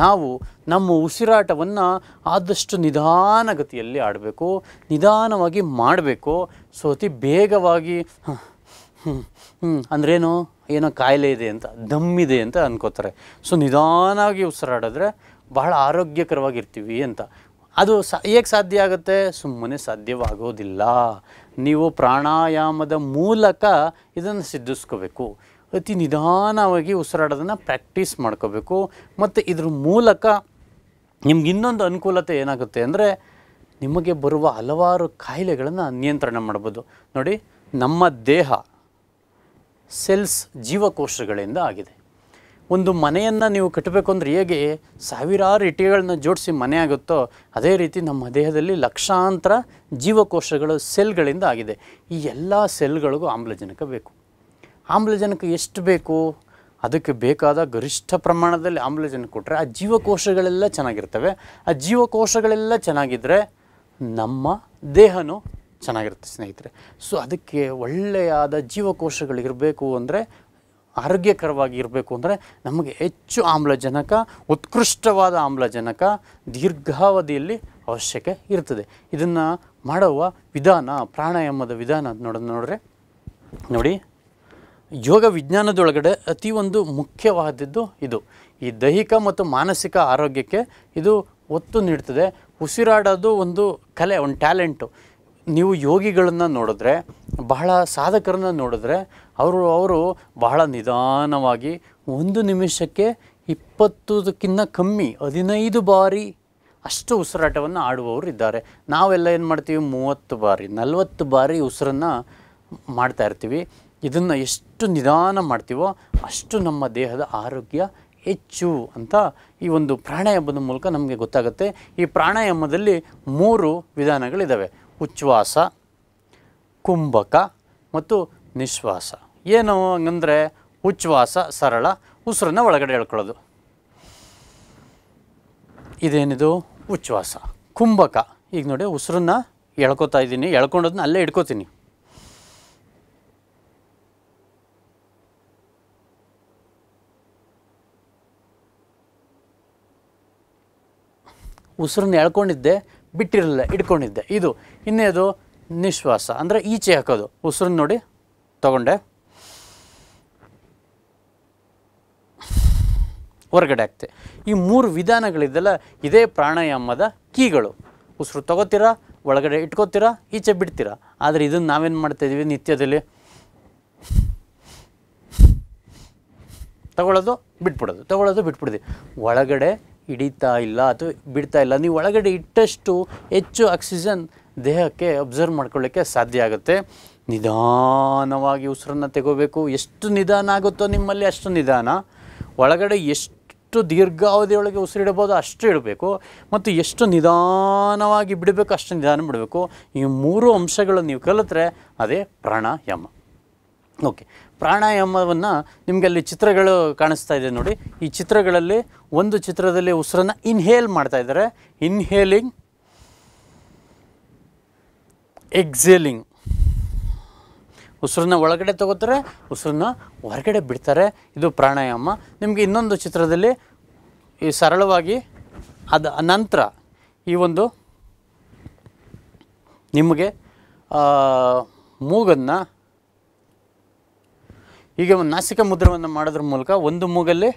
ನಾವು ನಮ್ಮ ಉಸಿರಾಟವನ್ನು ಆದಷ್ಟು ನಿಧಾನಗತಿಯಲ್ಲಿ ಆಡಬೇಕು ನಿಧಾನವಾಗಿ ಮಾಡಬೇಕು ಸೊ ಅತಿ ಬೇಗವಾಗಿ ಅಂದ್ರೇನು ಏನೋ ಕಾಯಿಲೆ ಇದೆ ಅಂತ ದಮ್ಮಿದೆ ಅಂತ ಅನ್ಕೋತಾರೆ ಸೊ ನಿಧಾನವಾಗಿ ಉಸಿರಾಡಿದ್ರೆ ಬಹಳ ಆರೋಗ್ಯಕರವಾಗಿರ್ತೀವಿ ಅಂತ ಅದು ಸ ಹೇಗೆ ಸಾಧ್ಯ ಆಗುತ್ತೆ ಸುಮ್ಮನೆ ಸಾಧ್ಯವಾಗೋದಿಲ್ಲ ನೀವು ಪ್ರಾಣಾಯಾಮದ ಮೂಲಕ ಇದನ್ನು ಸಿದ್ಧಿಸ್ಕೋಬೇಕು ಅತಿ ನಿಧಾನವಾಗಿ ಉಸಿರಾಡೋದನ್ನು ಪ್ರ್ಯಾಕ್ಟೀಸ್ ಮಾಡ್ಕೋಬೇಕು ಮತ್ತು ಇದ್ರ ಮೂಲಕ ನಿಮ್ಗೆ ಇನ್ನೊಂದು ಅನುಕೂಲತೆ ಏನಾಗುತ್ತೆ ಅಂದರೆ ನಿಮಗೆ ಬರುವ ಹಲವಾರು ಕಾಯಿಲೆಗಳನ್ನು ನಿಯಂತ್ರಣ ಮಾಡ್ಬೋದು ನೋಡಿ ನಮ್ಮ ದೇಹ ಸೆಲ್ಸ್ ಜೀವಕೋಶಗಳಿಂದ ಆಗಿದೆ ಒಂದು ಮನೆಯನ್ನು ನೀವು ಕಟ್ಟಬೇಕು ಅಂದರೆ ಹೇಗೆ ಸಾವಿರಾರು ಇಟ್ಟಿಗೆಗಳನ್ನ ಜೋಡಿಸಿ ಮನೆ ಆಗುತ್ತೋ ಅದೇ ರೀತಿ ನಮ್ಮ ದೇಹದಲ್ಲಿ ಲಕ್ಷಾಂತರ ಜೀವಕೋಶಗಳು ಸೆಲ್ಗಳಿಂದ ಆಗಿದೆ ಈ ಎಲ್ಲ ಸೆಲ್ಗಳಿಗೂ ಆಮ್ಲಜನಕ ಬೇಕು ಆಮ್ಲಜನಕ ಎಷ್ಟು ಬೇಕು ಅದಕ್ಕೆ ಬೇಕಾದ ಗರಿಷ್ಠ ಪ್ರಮಾಣದಲ್ಲಿ ಆಮ್ಲಜನಕ ಕೊಟ್ಟರೆ ಆ ಜೀವಕೋಶಗಳೆಲ್ಲ ಚೆನ್ನಾಗಿರ್ತವೆ ಆ ಜೀವಕೋಶಗಳೆಲ್ಲ ಚೆನ್ನಾಗಿದ್ದರೆ ನಮ್ಮ ದೇಹನೂ ಚೆನ್ನಾಗಿರುತ್ತೆ ಸ್ನೇಹಿತರೆ ಸೊ ಅದಕ್ಕೆ ಒಳ್ಳೆಯಾದ ಜೀವಕೋಶಗಳಿರಬೇಕು ಅಂದರೆ ಆರೋಗ್ಯಕರವಾಗಿ ಇರಬೇಕು ಅಂದರೆ ನಮಗೆ ಹೆಚ್ಚು ಆಮ್ಲಜನಕ ಉತ್ಕೃಷ್ಟವಾದ ಆಮ್ಲಜನಕ ದೀರ್ಘಾವಧಿಯಲ್ಲಿ ಅವಶ್ಯಕ ಇರ್ತದೆ ಇದನ್ನು ಮಾಡುವ ವಿಧಾನ ಪ್ರಾಣಾಯಾಮದ ವಿಧಾನ ನೋಡೋದು ನೋಡ್ರೆ ನೋಡಿ ಯೋಗ ವಿಜ್ಞಾನದೊಳಗಡೆ ಅತಿ ಒಂದು ಮುಖ್ಯವಾದದ್ದು ಇದು ಈ ದೈಹಿಕ ಮತ್ತು ಮಾನಸಿಕ ಆರೋಗ್ಯಕ್ಕೆ ಇದು ಒತ್ತು ನೀಡ್ತದೆ ಉಸಿರಾಡೋದು ಒಂದು ಕಲೆ ಒಂದು ಟ್ಯಾಲೆಂಟು ನೀವು ಯೋಗಿಗಳನ್ನು ನೋಡಿದ್ರೆ ಬಹಳ ಸಾಧಕರನ್ನು ನೋಡಿದ್ರೆ ಅವರು ಅವರು ಬಹಳ ನಿಧಾನವಾಗಿ ಒಂದು ನಿಮಿಷಕ್ಕೆ ಇಪ್ಪತ್ತುದಕ್ಕಿಂತ ಕಮ್ಮಿ ಹದಿನೈದು ಬಾರಿ ಅಷ್ಟು ಉಸಿರಾಟವನ್ನು ಆಡುವವರು ಇದ್ದಾರೆ ನಾವೆಲ್ಲ ಏನು ಮಾಡ್ತೀವಿ ಮೂವತ್ತು ಬಾರಿ ನಲವತ್ತು ಬಾರಿ ಉಸಿರನ್ನು ಮಾಡ್ತಾಯಿರ್ತೀವಿ ಇದನ್ನು ಎಷ್ಟು ನಿಧಾನ ಮಾಡ್ತೀವೋ ಅಷ್ಟು ನಮ್ಮ ದೇಹದ ಆರೋಗ್ಯ ಹೆಚ್ಚು ಅಂತ ಈ ಒಂದು ಪ್ರಾಣಾಯಾಮದ ಮೂಲಕ ನಮಗೆ ಗೊತ್ತಾಗುತ್ತೆ ಈ ಪ್ರಾಣಾಯಾಮದಲ್ಲಿ ಮೂರು ವಿಧಾನಗಳಿದ್ದಾವೆ ಉಚ್ಛ್ವಾಸ ಕುಂಭಕ ಮತ್ತು ನಿಶ್ವಾಸ ಏನು ಹಂಗಂದರೆ ಉಚ್ಛ್ವಾಸ ಸರಳ ಉಸಿರನ್ನು ಒಳಗಡೆ ಹೇಳ್ಕೊಳ್ಳೋದು ಇದೇನಿದು ಉಚ್ಛ್ವಾಸ ಕುಂಭಕ ಈಗ ನೋಡಿ ಉಸಿರನ್ನು ಎಳ್ಕೊತಾ ಇದ್ದೀನಿ ಎಳ್ಕೊಂಡೋದನ್ನ ಅಲ್ಲೇ ಇಟ್ಕೋತೀನಿ ಉಸಿರನ್ನ ಎಳ್ಕೊಂಡಿದ್ದೆ ಬಿಟ್ಟಿರಲಿಲ್ಲ ಇಟ್ಕೊಂಡಿದ್ದೆ ಇದು ಇನ್ನೇದು ನಿಶ್ವಾಸ ಅಂದರೆ ಈಚೆ ಹಾಕೋದು ಉಸಿರನ್ನ ನೋಡಿ ತಗೊಂಡೆ ಹೊರಗಡೆ ಆಗ್ತೆ ಈ ಮೂರು ವಿಧಾನಗಳಿದ್ದೆಲ್ಲ ಇದೇ ಪ್ರಾಣಾಯಾಮದ ಕೀಗಳು ಉಸಿರು ತಗೋತೀರಾ ಒಳಗಡೆ ಇಟ್ಕೋತೀರಾ ಈಚೆ ಬಿಡ್ತೀರಾ ಆದರೆ ಇದನ್ನು ನಾವೇನು ಮಾಡ್ತಾಯಿದ್ದೀವಿ ನಿತ್ಯದಲ್ಲಿ ತಗೊಳ್ಳೋದು ಬಿಟ್ಬಿಡೋದು ತಗೊಳ್ಳೋದು ಬಿಟ್ಬಿಡ್ತೀವಿ ಒಳಗಡೆ ಹಿಡಿತಾ ಇಲ್ಲ ಅಥವಾ ಬಿಡ್ತಾ ಇಲ್ಲ ನೀವು ಒಳಗಡೆ ಇಟ್ಟಷ್ಟು ಹೆಚ್ಚು ಆಕ್ಸಿಜನ್ ದೇಹಕ್ಕೆ ಅಬ್ಸರ್ವ್ ಮಾಡ್ಕೊಳ್ಳೋಕ್ಕೆ ಸಾಧ್ಯ ಆಗುತ್ತೆ ನಿಧಾನವಾಗಿ ಉಸಿರನ್ನು ತೆಗೋಬೇಕು ಎಷ್ಟು ನಿಧಾನ ಆಗುತ್ತೋ ನಿಮ್ಮಲ್ಲಿ ಅಷ್ಟು ನಿಧಾನ ಒಳಗಡೆ ಎಷ್ಟು ದೀರ್ಘಾವಧಿಯೊಳಗೆ ಉಸಿರಿಡಬೋದು ಅಷ್ಟು ಇಡಬೇಕು ಮತ್ತು ಎಷ್ಟು ನಿಧಾನವಾಗಿ ಬಿಡಬೇಕು ಅಷ್ಟು ನಿಧಾನ ಬಿಡಬೇಕು ಈ ಮೂರು ಅಂಶಗಳು ನೀವು ಕಲಿತ್ರೆ ಅದೇ ಪ್ರಾಣಾಯಾಮ ಓಕೆ ಪ್ರಾಣಾಯಾಮವನ್ನು ನಿಮಗೆ ಅಲ್ಲಿ ಚಿತ್ರಗಳು ಕಾಣಿಸ್ತಾ ಇದೆ ನೋಡಿ ಈ ಚಿತ್ರಗಳಲ್ಲಿ ಒಂದು ಚಿತ್ರದಲ್ಲಿ ಉಸಿರನ್ನು ಇನ್ಹೇಲ್ ಮಾಡ್ತಾ ಇದ್ದಾರೆ ಇನ್ಹೇಲಿಂಗ್ ಎಕ್ಸೇಲಿಂಗ್ ಉಸಿರನ್ನ ಒಳಗಡೆ ತಗೋತಾರೆ ಉಸಿರನ್ನ ಹೊರಗಡೆ ಬಿಡ್ತಾರೆ ಇದು ಪ್ರಾಣಾಯಾಮ ನಿಮಗೆ ಇನ್ನೊಂದು ಚಿತ್ರದಲ್ಲಿ ಈ ಸರಳವಾಗಿ ಅದ ನಂತರ ಈ ಒಂದು ನಿಮಗೆ ಮೂಗನ್ನು ಹೀಗೆ ಒಂದು ನಾಸಿಕ ಮುದ್ರವನ್ನು ಮಾಡೋದ್ರ ಮೂಲಕ ಒಂದು ಮೂಗಲ್ಲಿ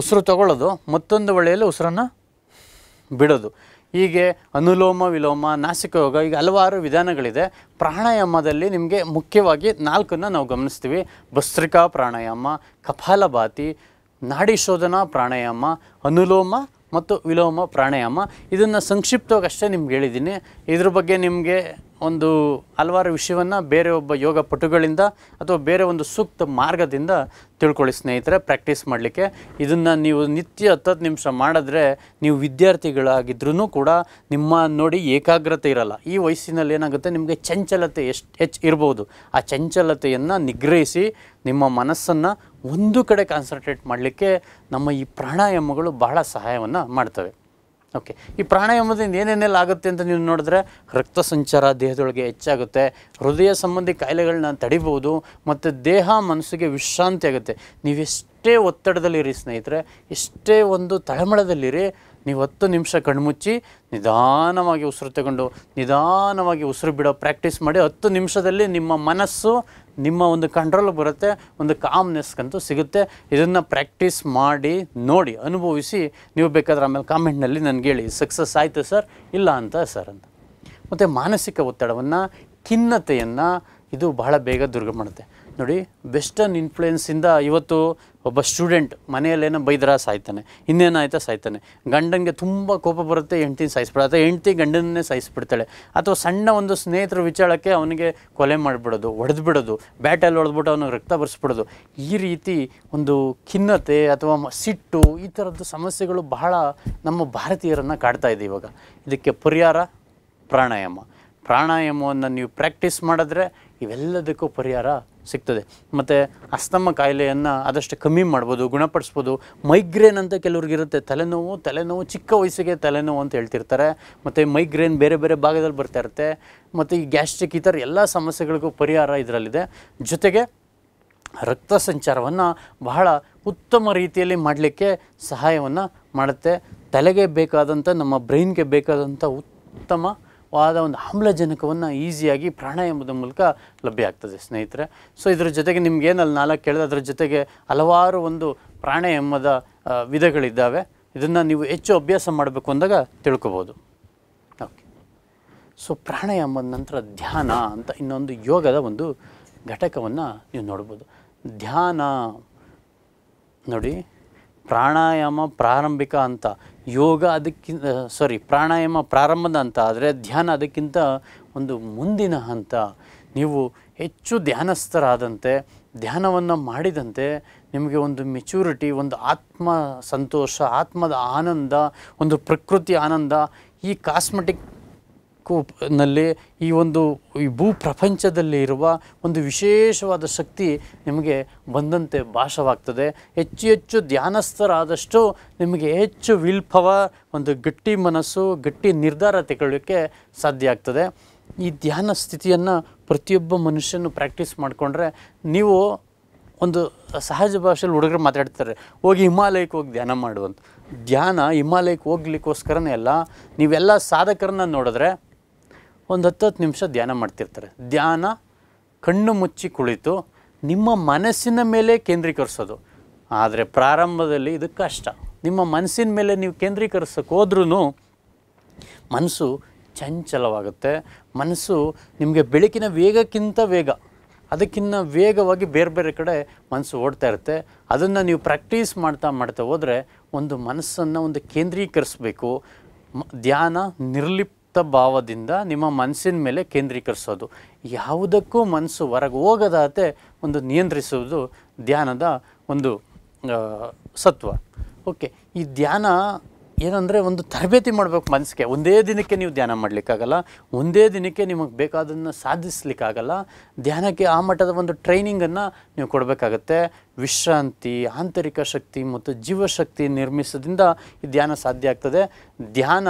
ಉಸಿರು ತಗೊಳ್ಳೋದು ಮತ್ತೊಂದು ಒಳೆಯಲ್ಲಿ ಉಸಿರನ್ನು ಬಿಡೋದು ಹೀಗೆ ಅನುಲೋಮ ವಿಲೋಮ ನಾಸಿಕ ಯೋಗ ಈಗ ಹಲವಾರು ವಿಧಾನಗಳಿದೆ ಪ್ರಾಣಾಯಾಮದಲ್ಲಿ ನಿಮಗೆ ಮುಖ್ಯವಾಗಿ ನಾಲ್ಕನ್ನು ನಾವು ಗಮನಿಸ್ತೀವಿ ಭಸ್ತ್ರಿಕಾ ಪ್ರಾಣಾಯಾಮ ಕಪಾಲಭಾತಿ ನಾಡಿ ಶೋಧನಾ ಪ್ರಾಣಾಯಾಮ ಅನುಲೋಮ ಮತ್ತು ವಿಲೋಮ ಪ್ರಾಣಾಯಾಮ ಇದನ್ನು ಸಂಕ್ಷಿಪ್ತವಾಗಿ ಅಷ್ಟೇ ನಿಮ್ಗೆ ಹೇಳಿದ್ದೀನಿ ಇದ್ರ ಬಗ್ಗೆ ನಿಮಗೆ ಒಂದು ಹಲವಾರು ವಿಷಯವನ್ನು ಬೇರೆ ಒಬ್ಬ ಯೋಗ ಪಟುಗಳಿಂದ ಅಥವಾ ಬೇರೆ ಒಂದು ಸೂಕ್ತ ಮಾರ್ಗದಿಂದ ತಿಳ್ಕೊಳ್ಳಿ ಸ್ನೇಹಿತರೆ ಪ್ರಾಕ್ಟೀಸ್ ಮಾಡಲಿಕ್ಕೆ ಇದನ್ನು ನೀವು ನಿತ್ಯ ಹತ್ತು ನಿಮಿಷ ಮಾಡಿದ್ರೆ ನೀವು ವಿದ್ಯಾರ್ಥಿಗಳಾಗಿದ್ರೂ ಕೂಡ ನಿಮ್ಮ ನೋಡಿ ಏಕಾಗ್ರತೆ ಇರಲ್ಲ ಈ ವಯಸ್ಸಿನಲ್ಲಿ ಏನಾಗುತ್ತೆ ನಿಮಗೆ ಚಂಚಲತೆ ಎಷ್ಟು ಹೆಚ್ಚು ಇರ್ಬೋದು ಆ ಚಂಚಲತೆಯನ್ನು ನಿಗ್ರಹಿಸಿ ನಿಮ್ಮ ಮನಸ್ಸನ್ನು ಒಂದು ಕಡೆ ಕಾನ್ಸಂಟ್ರೇಟ್ ಮಾಡಲಿಕ್ಕೆ ನಮ್ಮ ಈ ಪ್ರಾಣಾಯಾಮಗಳು ಬಹಳ ಸಹಾಯವನ್ನು ಮಾಡ್ತವೆ ಓಕೆ ಈ ಪ್ರಾಣಾಯಾಮದಿಂದ ಏನೇನೆಲ್ಲ ಆಗುತ್ತೆ ಅಂತ ನೀವು ನೋಡಿದ್ರೆ ರಕ್ತ ಸಂಚಾರ ದೇಹದೊಳಗೆ ಹೆಚ್ಚಾಗುತ್ತೆ ಹೃದಯ ಸಂಬಂಧಿ ಕಾಯಿಲೆಗಳನ್ನ ತಡಿಬೋದು ಮತ್ತು ದೇಹ ಮನಸ್ಸಿಗೆ ವಿಶ್ರಾಂತಿ ಆಗುತ್ತೆ ನೀವೆಷ್ಟೇ ಒತ್ತಡದಲ್ಲಿರಿ ಸ್ನೇಹಿತರೆ ಎಷ್ಟೇ ಒಂದು ತಳಮಳದಲ್ಲಿರಿ ನೀವು ಹತ್ತು ನಿಮಿಷ ಕಣ್ಮುಚ್ಚಿ ನಿಧಾನವಾಗಿ ಉಸಿರು ತಗೊಂಡು ನಿಧಾನವಾಗಿ ಉಸಿರು ಬಿಡೋ ಪ್ರಾಕ್ಟೀಸ್ ಮಾಡಿ ಹತ್ತು ನಿಮಿಷದಲ್ಲಿ ನಿಮ್ಮ ಮನಸ್ಸು ನಿಮ್ಮ ಒಂದು ಕಂಟ್ರೋಲ್ ಬರುತ್ತೆ ಒಂದು ಕಾಮ್ನೆಸ್ಗಂತೂ ಸಿಗುತ್ತೆ ಇದನ್ನು ಪ್ರಾಕ್ಟೀಸ್ ಮಾಡಿ ನೋಡಿ ಅನುಭವಿಸಿ ನೀವು ಬೇಕಾದ್ರೆ ಆಮೇಲೆ ಕಾಮೆಂಟ್ನಲ್ಲಿ ನನಗೆ ಹೇಳಿ ಸಕ್ಸಸ್ ಆಯಿತು ಸರ್ ಇಲ್ಲ ಅಂತ ಸರ್ ಅಂತ ಮತ್ತು ಮಾನಸಿಕ ಒತ್ತಡವನ್ನು ಖಿನ್ನತೆಯನ್ನು ಇದು ಬಹಳ ಬೇಗ ದುರ್ಗ ಮಾಡುತ್ತೆ ನೋಡಿ ವೆಸ್ಟರ್ನ್ ಇನ್ಫ್ಲೂಯೆನ್ಸಿಂದ ಇವತ್ತು ಒಬ್ಬ ಸ್ಟೂಡೆಂಟ್ ಮನೆಯಲ್ಲೇನೋ ಬೈದ್ರ ಸಾಯ್ತಾನೆ ಇನ್ನೇನಾಯ್ತಾ ಸಾಯ್ತಾನೆ ಗಂಡನಿಗೆ ತುಂಬ ಕೋಪ ಬರುತ್ತೆ ಹೆಂಡ್ತಿನ ಸಾಯಿಸ್ಬಿಡ ಅಥವಾ ಹೆಂಡ್ತಿ ಗಂಡನನ್ನೇ ಸಾಯಿಸ್ಬಿಡ್ತಾಳೆ ಅಥವಾ ಸಣ್ಣ ಒಂದು ಸ್ನೇಹಿತರ ವಿಚಾರಕ್ಕೆ ಅವನಿಗೆ ಕೊಲೆ ಮಾಡಿಬಿಡೋದು ಹೊಡೆದ್ಬಿಡೋದು ಬ್ಯಾಟಲ್ಲಿ ಹೊಡೆದ್ಬಿಟ್ಟು ಅವನಿಗೆ ರಕ್ತ ಬರೆಸ್ಬಿಡೋದು ಈ ರೀತಿ ಒಂದು ಖಿನ್ನತೆ ಅಥವಾ ಸಿಟ್ಟು ಈ ಥರದ್ದು ಸಮಸ್ಯೆಗಳು ಬಹಳ ನಮ್ಮ ಭಾರತೀಯರನ್ನು ಕಾಡ್ತಾ ಇದೆ ಇವಾಗ ಇದಕ್ಕೆ ಪರಿಹಾರ ಪ್ರಾಣಾಯಾಮ ಪ್ರಾಣಾಯಾಮವನ್ನು ನೀವು ಪ್ರಾಕ್ಟೀಸ್ ಮಾಡಿದ್ರೆ ಇವೆಲ್ಲದಕ್ಕೂ ಪರಿಹಾರ ಸಿಗ್ತದೆ ಮತ್ತು ಅಸ್ತಮ ಕಾಯಿಲೆಯನ್ನು ಆದಷ್ಟು ಕಮ್ಮಿ ಮಾಡ್ಬೋದು ಗುಣಪಡಿಸ್ಬೋದು ಮೈಗ್ರೇನ್ ಅಂತ ಕೆಲವ್ರಿಗಿರುತ್ತೆ ತಲೆನೋವು ತಲೆನೋವು ಚಿಕ್ಕ ವಯಸ್ಸಿಗೆ ತಲೆನೋವು ಅಂತ ಹೇಳ್ತಿರ್ತಾರೆ ಮತ್ತು ಮೈಗ್ರೇನ್ ಬೇರೆ ಬೇರೆ ಭಾಗದಲ್ಲಿ ಬರ್ತಾ ಇರುತ್ತೆ ಮತ್ತು ಈ ಗ್ಯಾಸ್ಟ್ರಿಕ್ ಈ ಥರ ಎಲ್ಲ ಸಮಸ್ಯೆಗಳಿಗೂ ಪರಿಹಾರ ಇದರಲ್ಲಿದೆ ಜೊತೆಗೆ ರಕ್ತ ಸಂಚಾರವನ್ನು ಬಹಳ ಉತ್ತಮ ರೀತಿಯಲ್ಲಿ ಮಾಡಲಿಕ್ಕೆ ಸಹಾಯವನ್ನು ಮಾಡುತ್ತೆ ತಲೆಗೆ ಬೇಕಾದಂಥ ನಮ್ಮ ಬ್ರೈನ್ಗೆ ಬೇಕಾದಂಥ ಉತ್ತಮ ವಾದ ಒಂದು ಆಮ್ಲಜನಕವನ್ನು ಈಸಿಯಾಗಿ ಪ್ರಾಣಾಯಾಮದ ಮೂಲಕ ಲಭ್ಯ ಆಗ್ತದೆ ಸ್ನೇಹಿತರೆ ಸೊ ಇದ್ರ ಜೊತೆಗೆ ಏನಲ್ಲಿ ನಾಲ್ಕು ಕೇಳಿದೆ ಅದರ ಜೊತೆಗೆ ಹಲವಾರು ಒಂದು ಪ್ರಾಣಾಯಾಮದ ವಿಧಗಳಿದ್ದಾವೆ ಇದನ್ನು ನೀವು ಹೆಚ್ಚು ಅಭ್ಯಾಸ ಮಾಡಬೇಕು ಅಂದಾಗ ತಿಳ್ಕೊಬೋದು ಓಕೆ ಸೊ ಪ್ರಾಣಾಯಾಮದ ನಂತರ ಧ್ಯಾನ ಅಂತ ಇನ್ನೊಂದು ಯೋಗದ ಒಂದು ಘಟಕವನ್ನು ನೀವು ನೋಡ್ಬೋದು ಧ್ಯಾನ ನೋಡಿ ಪ್ರಾಣಾಯಾಮ ಪ್ರಾರಂಭಿಕ ಅಂತ ಯೋಗ ಅದಕ್ಕಿಂತ ಸಾರಿ ಪ್ರಾಣಾಯಾಮ ಪ್ರಾರಂಭದ ಅಂತ ಆದರೆ ಧ್ಯಾನ ಅದಕ್ಕಿಂತ ಒಂದು ಮುಂದಿನ ಹಂತ ನೀವು ಹೆಚ್ಚು ಧ್ಯಾನಸ್ಥರಾದಂತೆ ಧ್ಯಾನವನ್ನು ಮಾಡಿದಂತೆ ನಿಮಗೆ ಒಂದು ಮೆಚುರಿಟಿ ಒಂದು ಆತ್ಮ ಸಂತೋಷ ಆತ್ಮದ ಆನಂದ ಒಂದು ಪ್ರಕೃತಿ ಆನಂದ ಈ ಕಾಸ್ಮೆಟಿಕ್ ನಲ್ಲಿ ಈ ಒಂದು ಈ ಭೂ ಪ್ರಪಂಚದಲ್ಲಿ ಇರುವ ಒಂದು ವಿಶೇಷವಾದ ಶಕ್ತಿ ನಿಮಗೆ ಬಂದಂತೆ ಭಾಷವಾಗ್ತದೆ ಹೆಚ್ಚು ಹೆಚ್ಚು ಧ್ಯಾನಸ್ಥರಾದಷ್ಟು ನಿಮಗೆ ಹೆಚ್ಚು ವಿಲ್ ಪವರ್ ಒಂದು ಗಟ್ಟಿ ಮನಸ್ಸು ಗಟ್ಟಿ ನಿರ್ಧಾರ ತಗೊಳ್ಳೋಕ್ಕೆ ಸಾಧ್ಯ ಆಗ್ತದೆ ಈ ಧ್ಯಾನ ಸ್ಥಿತಿಯನ್ನು ಪ್ರತಿಯೊಬ್ಬ ಮನುಷ್ಯನೂ ಪ್ರಾಕ್ಟೀಸ್ ಮಾಡಿಕೊಂಡ್ರೆ ನೀವು ಒಂದು ಸಹಜ ಭಾಷೆಯಲ್ಲಿ ಹುಡುಗರು ಮಾತಾಡ್ತಾರೆ ಹೋಗಿ ಹಿಮಾಲಯಕ್ಕೆ ಹೋಗಿ ಧ್ಯಾನ ಮಾಡುವಂಥ ಧ್ಯಾನ ಹಿಮಾಲಯಕ್ಕೆ ಹೋಗ್ಲಿಕ್ಕೋಸ್ಕರನೇ ಅಲ್ಲ ನೀವೆಲ್ಲ ಸಾಧಕರನ್ನ ನೋಡಿದ್ರೆ ಒಂದು ಹತ್ತು ಹತ್ತು ನಿಮಿಷ ಧ್ಯಾನ ಮಾಡ್ತಿರ್ತಾರೆ ಧ್ಯಾನ ಕಣ್ಣು ಮುಚ್ಚಿ ಕುಳಿತು ನಿಮ್ಮ ಮನಸ್ಸಿನ ಮೇಲೆ ಕೇಂದ್ರೀಕರಿಸೋದು ಆದರೆ ಪ್ರಾರಂಭದಲ್ಲಿ ಇದು ಕಷ್ಟ ನಿಮ್ಮ ಮನಸ್ಸಿನ ಮೇಲೆ ನೀವು ಕೇಂದ್ರೀಕರಿಸೋಕೆ ಹೋದ್ರೂ ಮನಸ್ಸು ಚಂಚಲವಾಗುತ್ತೆ ಮನಸ್ಸು ನಿಮಗೆ ಬೆಳಕಿನ ವೇಗಕ್ಕಿಂತ ವೇಗ ಅದಕ್ಕಿಂತ ವೇಗವಾಗಿ ಬೇರೆ ಬೇರೆ ಕಡೆ ಮನಸ್ಸು ಓಡ್ತಾ ಇರುತ್ತೆ ಅದನ್ನು ನೀವು ಪ್ರಾಕ್ಟೀಸ್ ಮಾಡ್ತಾ ಮಾಡ್ತಾ ಹೋದರೆ ಒಂದು ಮನಸ್ಸನ್ನು ಒಂದು ಕೇಂದ್ರೀಕರಿಸಬೇಕು ಧ್ಯಾನ ನಿರ್ಲಿಪ್ ಭಾವದಿಂದ ನಿಮ್ಮ ಮನಸ್ಸಿನ ಮೇಲೆ ಕೇಂದ್ರೀಕರಿಸೋದು ಯಾವುದಕ್ಕೂ ಮನಸ್ಸು ಹೊರಗೆ ಹೋಗದಾತೆ ಒಂದು ನಿಯಂತ್ರಿಸುವುದು ಧ್ಯಾನದ ಒಂದು ಸತ್ವ ಓಕೆ ಈ ಧ್ಯಾನ ಏನಂದರೆ ಒಂದು ತರಬೇತಿ ಮಾಡಬೇಕು ಮನಸ್ಸಿಗೆ ಒಂದೇ ದಿನಕ್ಕೆ ನೀವು ಧ್ಯಾನ ಮಾಡಲಿಕ್ಕಾಗಲ್ಲ ಒಂದೇ ದಿನಕ್ಕೆ ನಿಮಗೆ ಬೇಕಾದನ್ನು ಸಾಧಿಸ್ಲಿಕ್ಕಾಗಲ್ಲ ಧ್ಯಾನಕ್ಕೆ ಆ ಮಟ್ಟದ ಒಂದು ಟ್ರೈನಿಂಗನ್ನು ನೀವು ಕೊಡಬೇಕಾಗತ್ತೆ ವಿಶ್ರಾಂತಿ ಆಂತರಿಕ ಶಕ್ತಿ ಮತ್ತು ಜೀವಶಕ್ತಿ ನಿರ್ಮಿಸೋದ್ರಿಂದ ಈ ಧ್ಯಾನ ಸಾಧ್ಯ ಆಗ್ತದೆ ಧ್ಯಾನ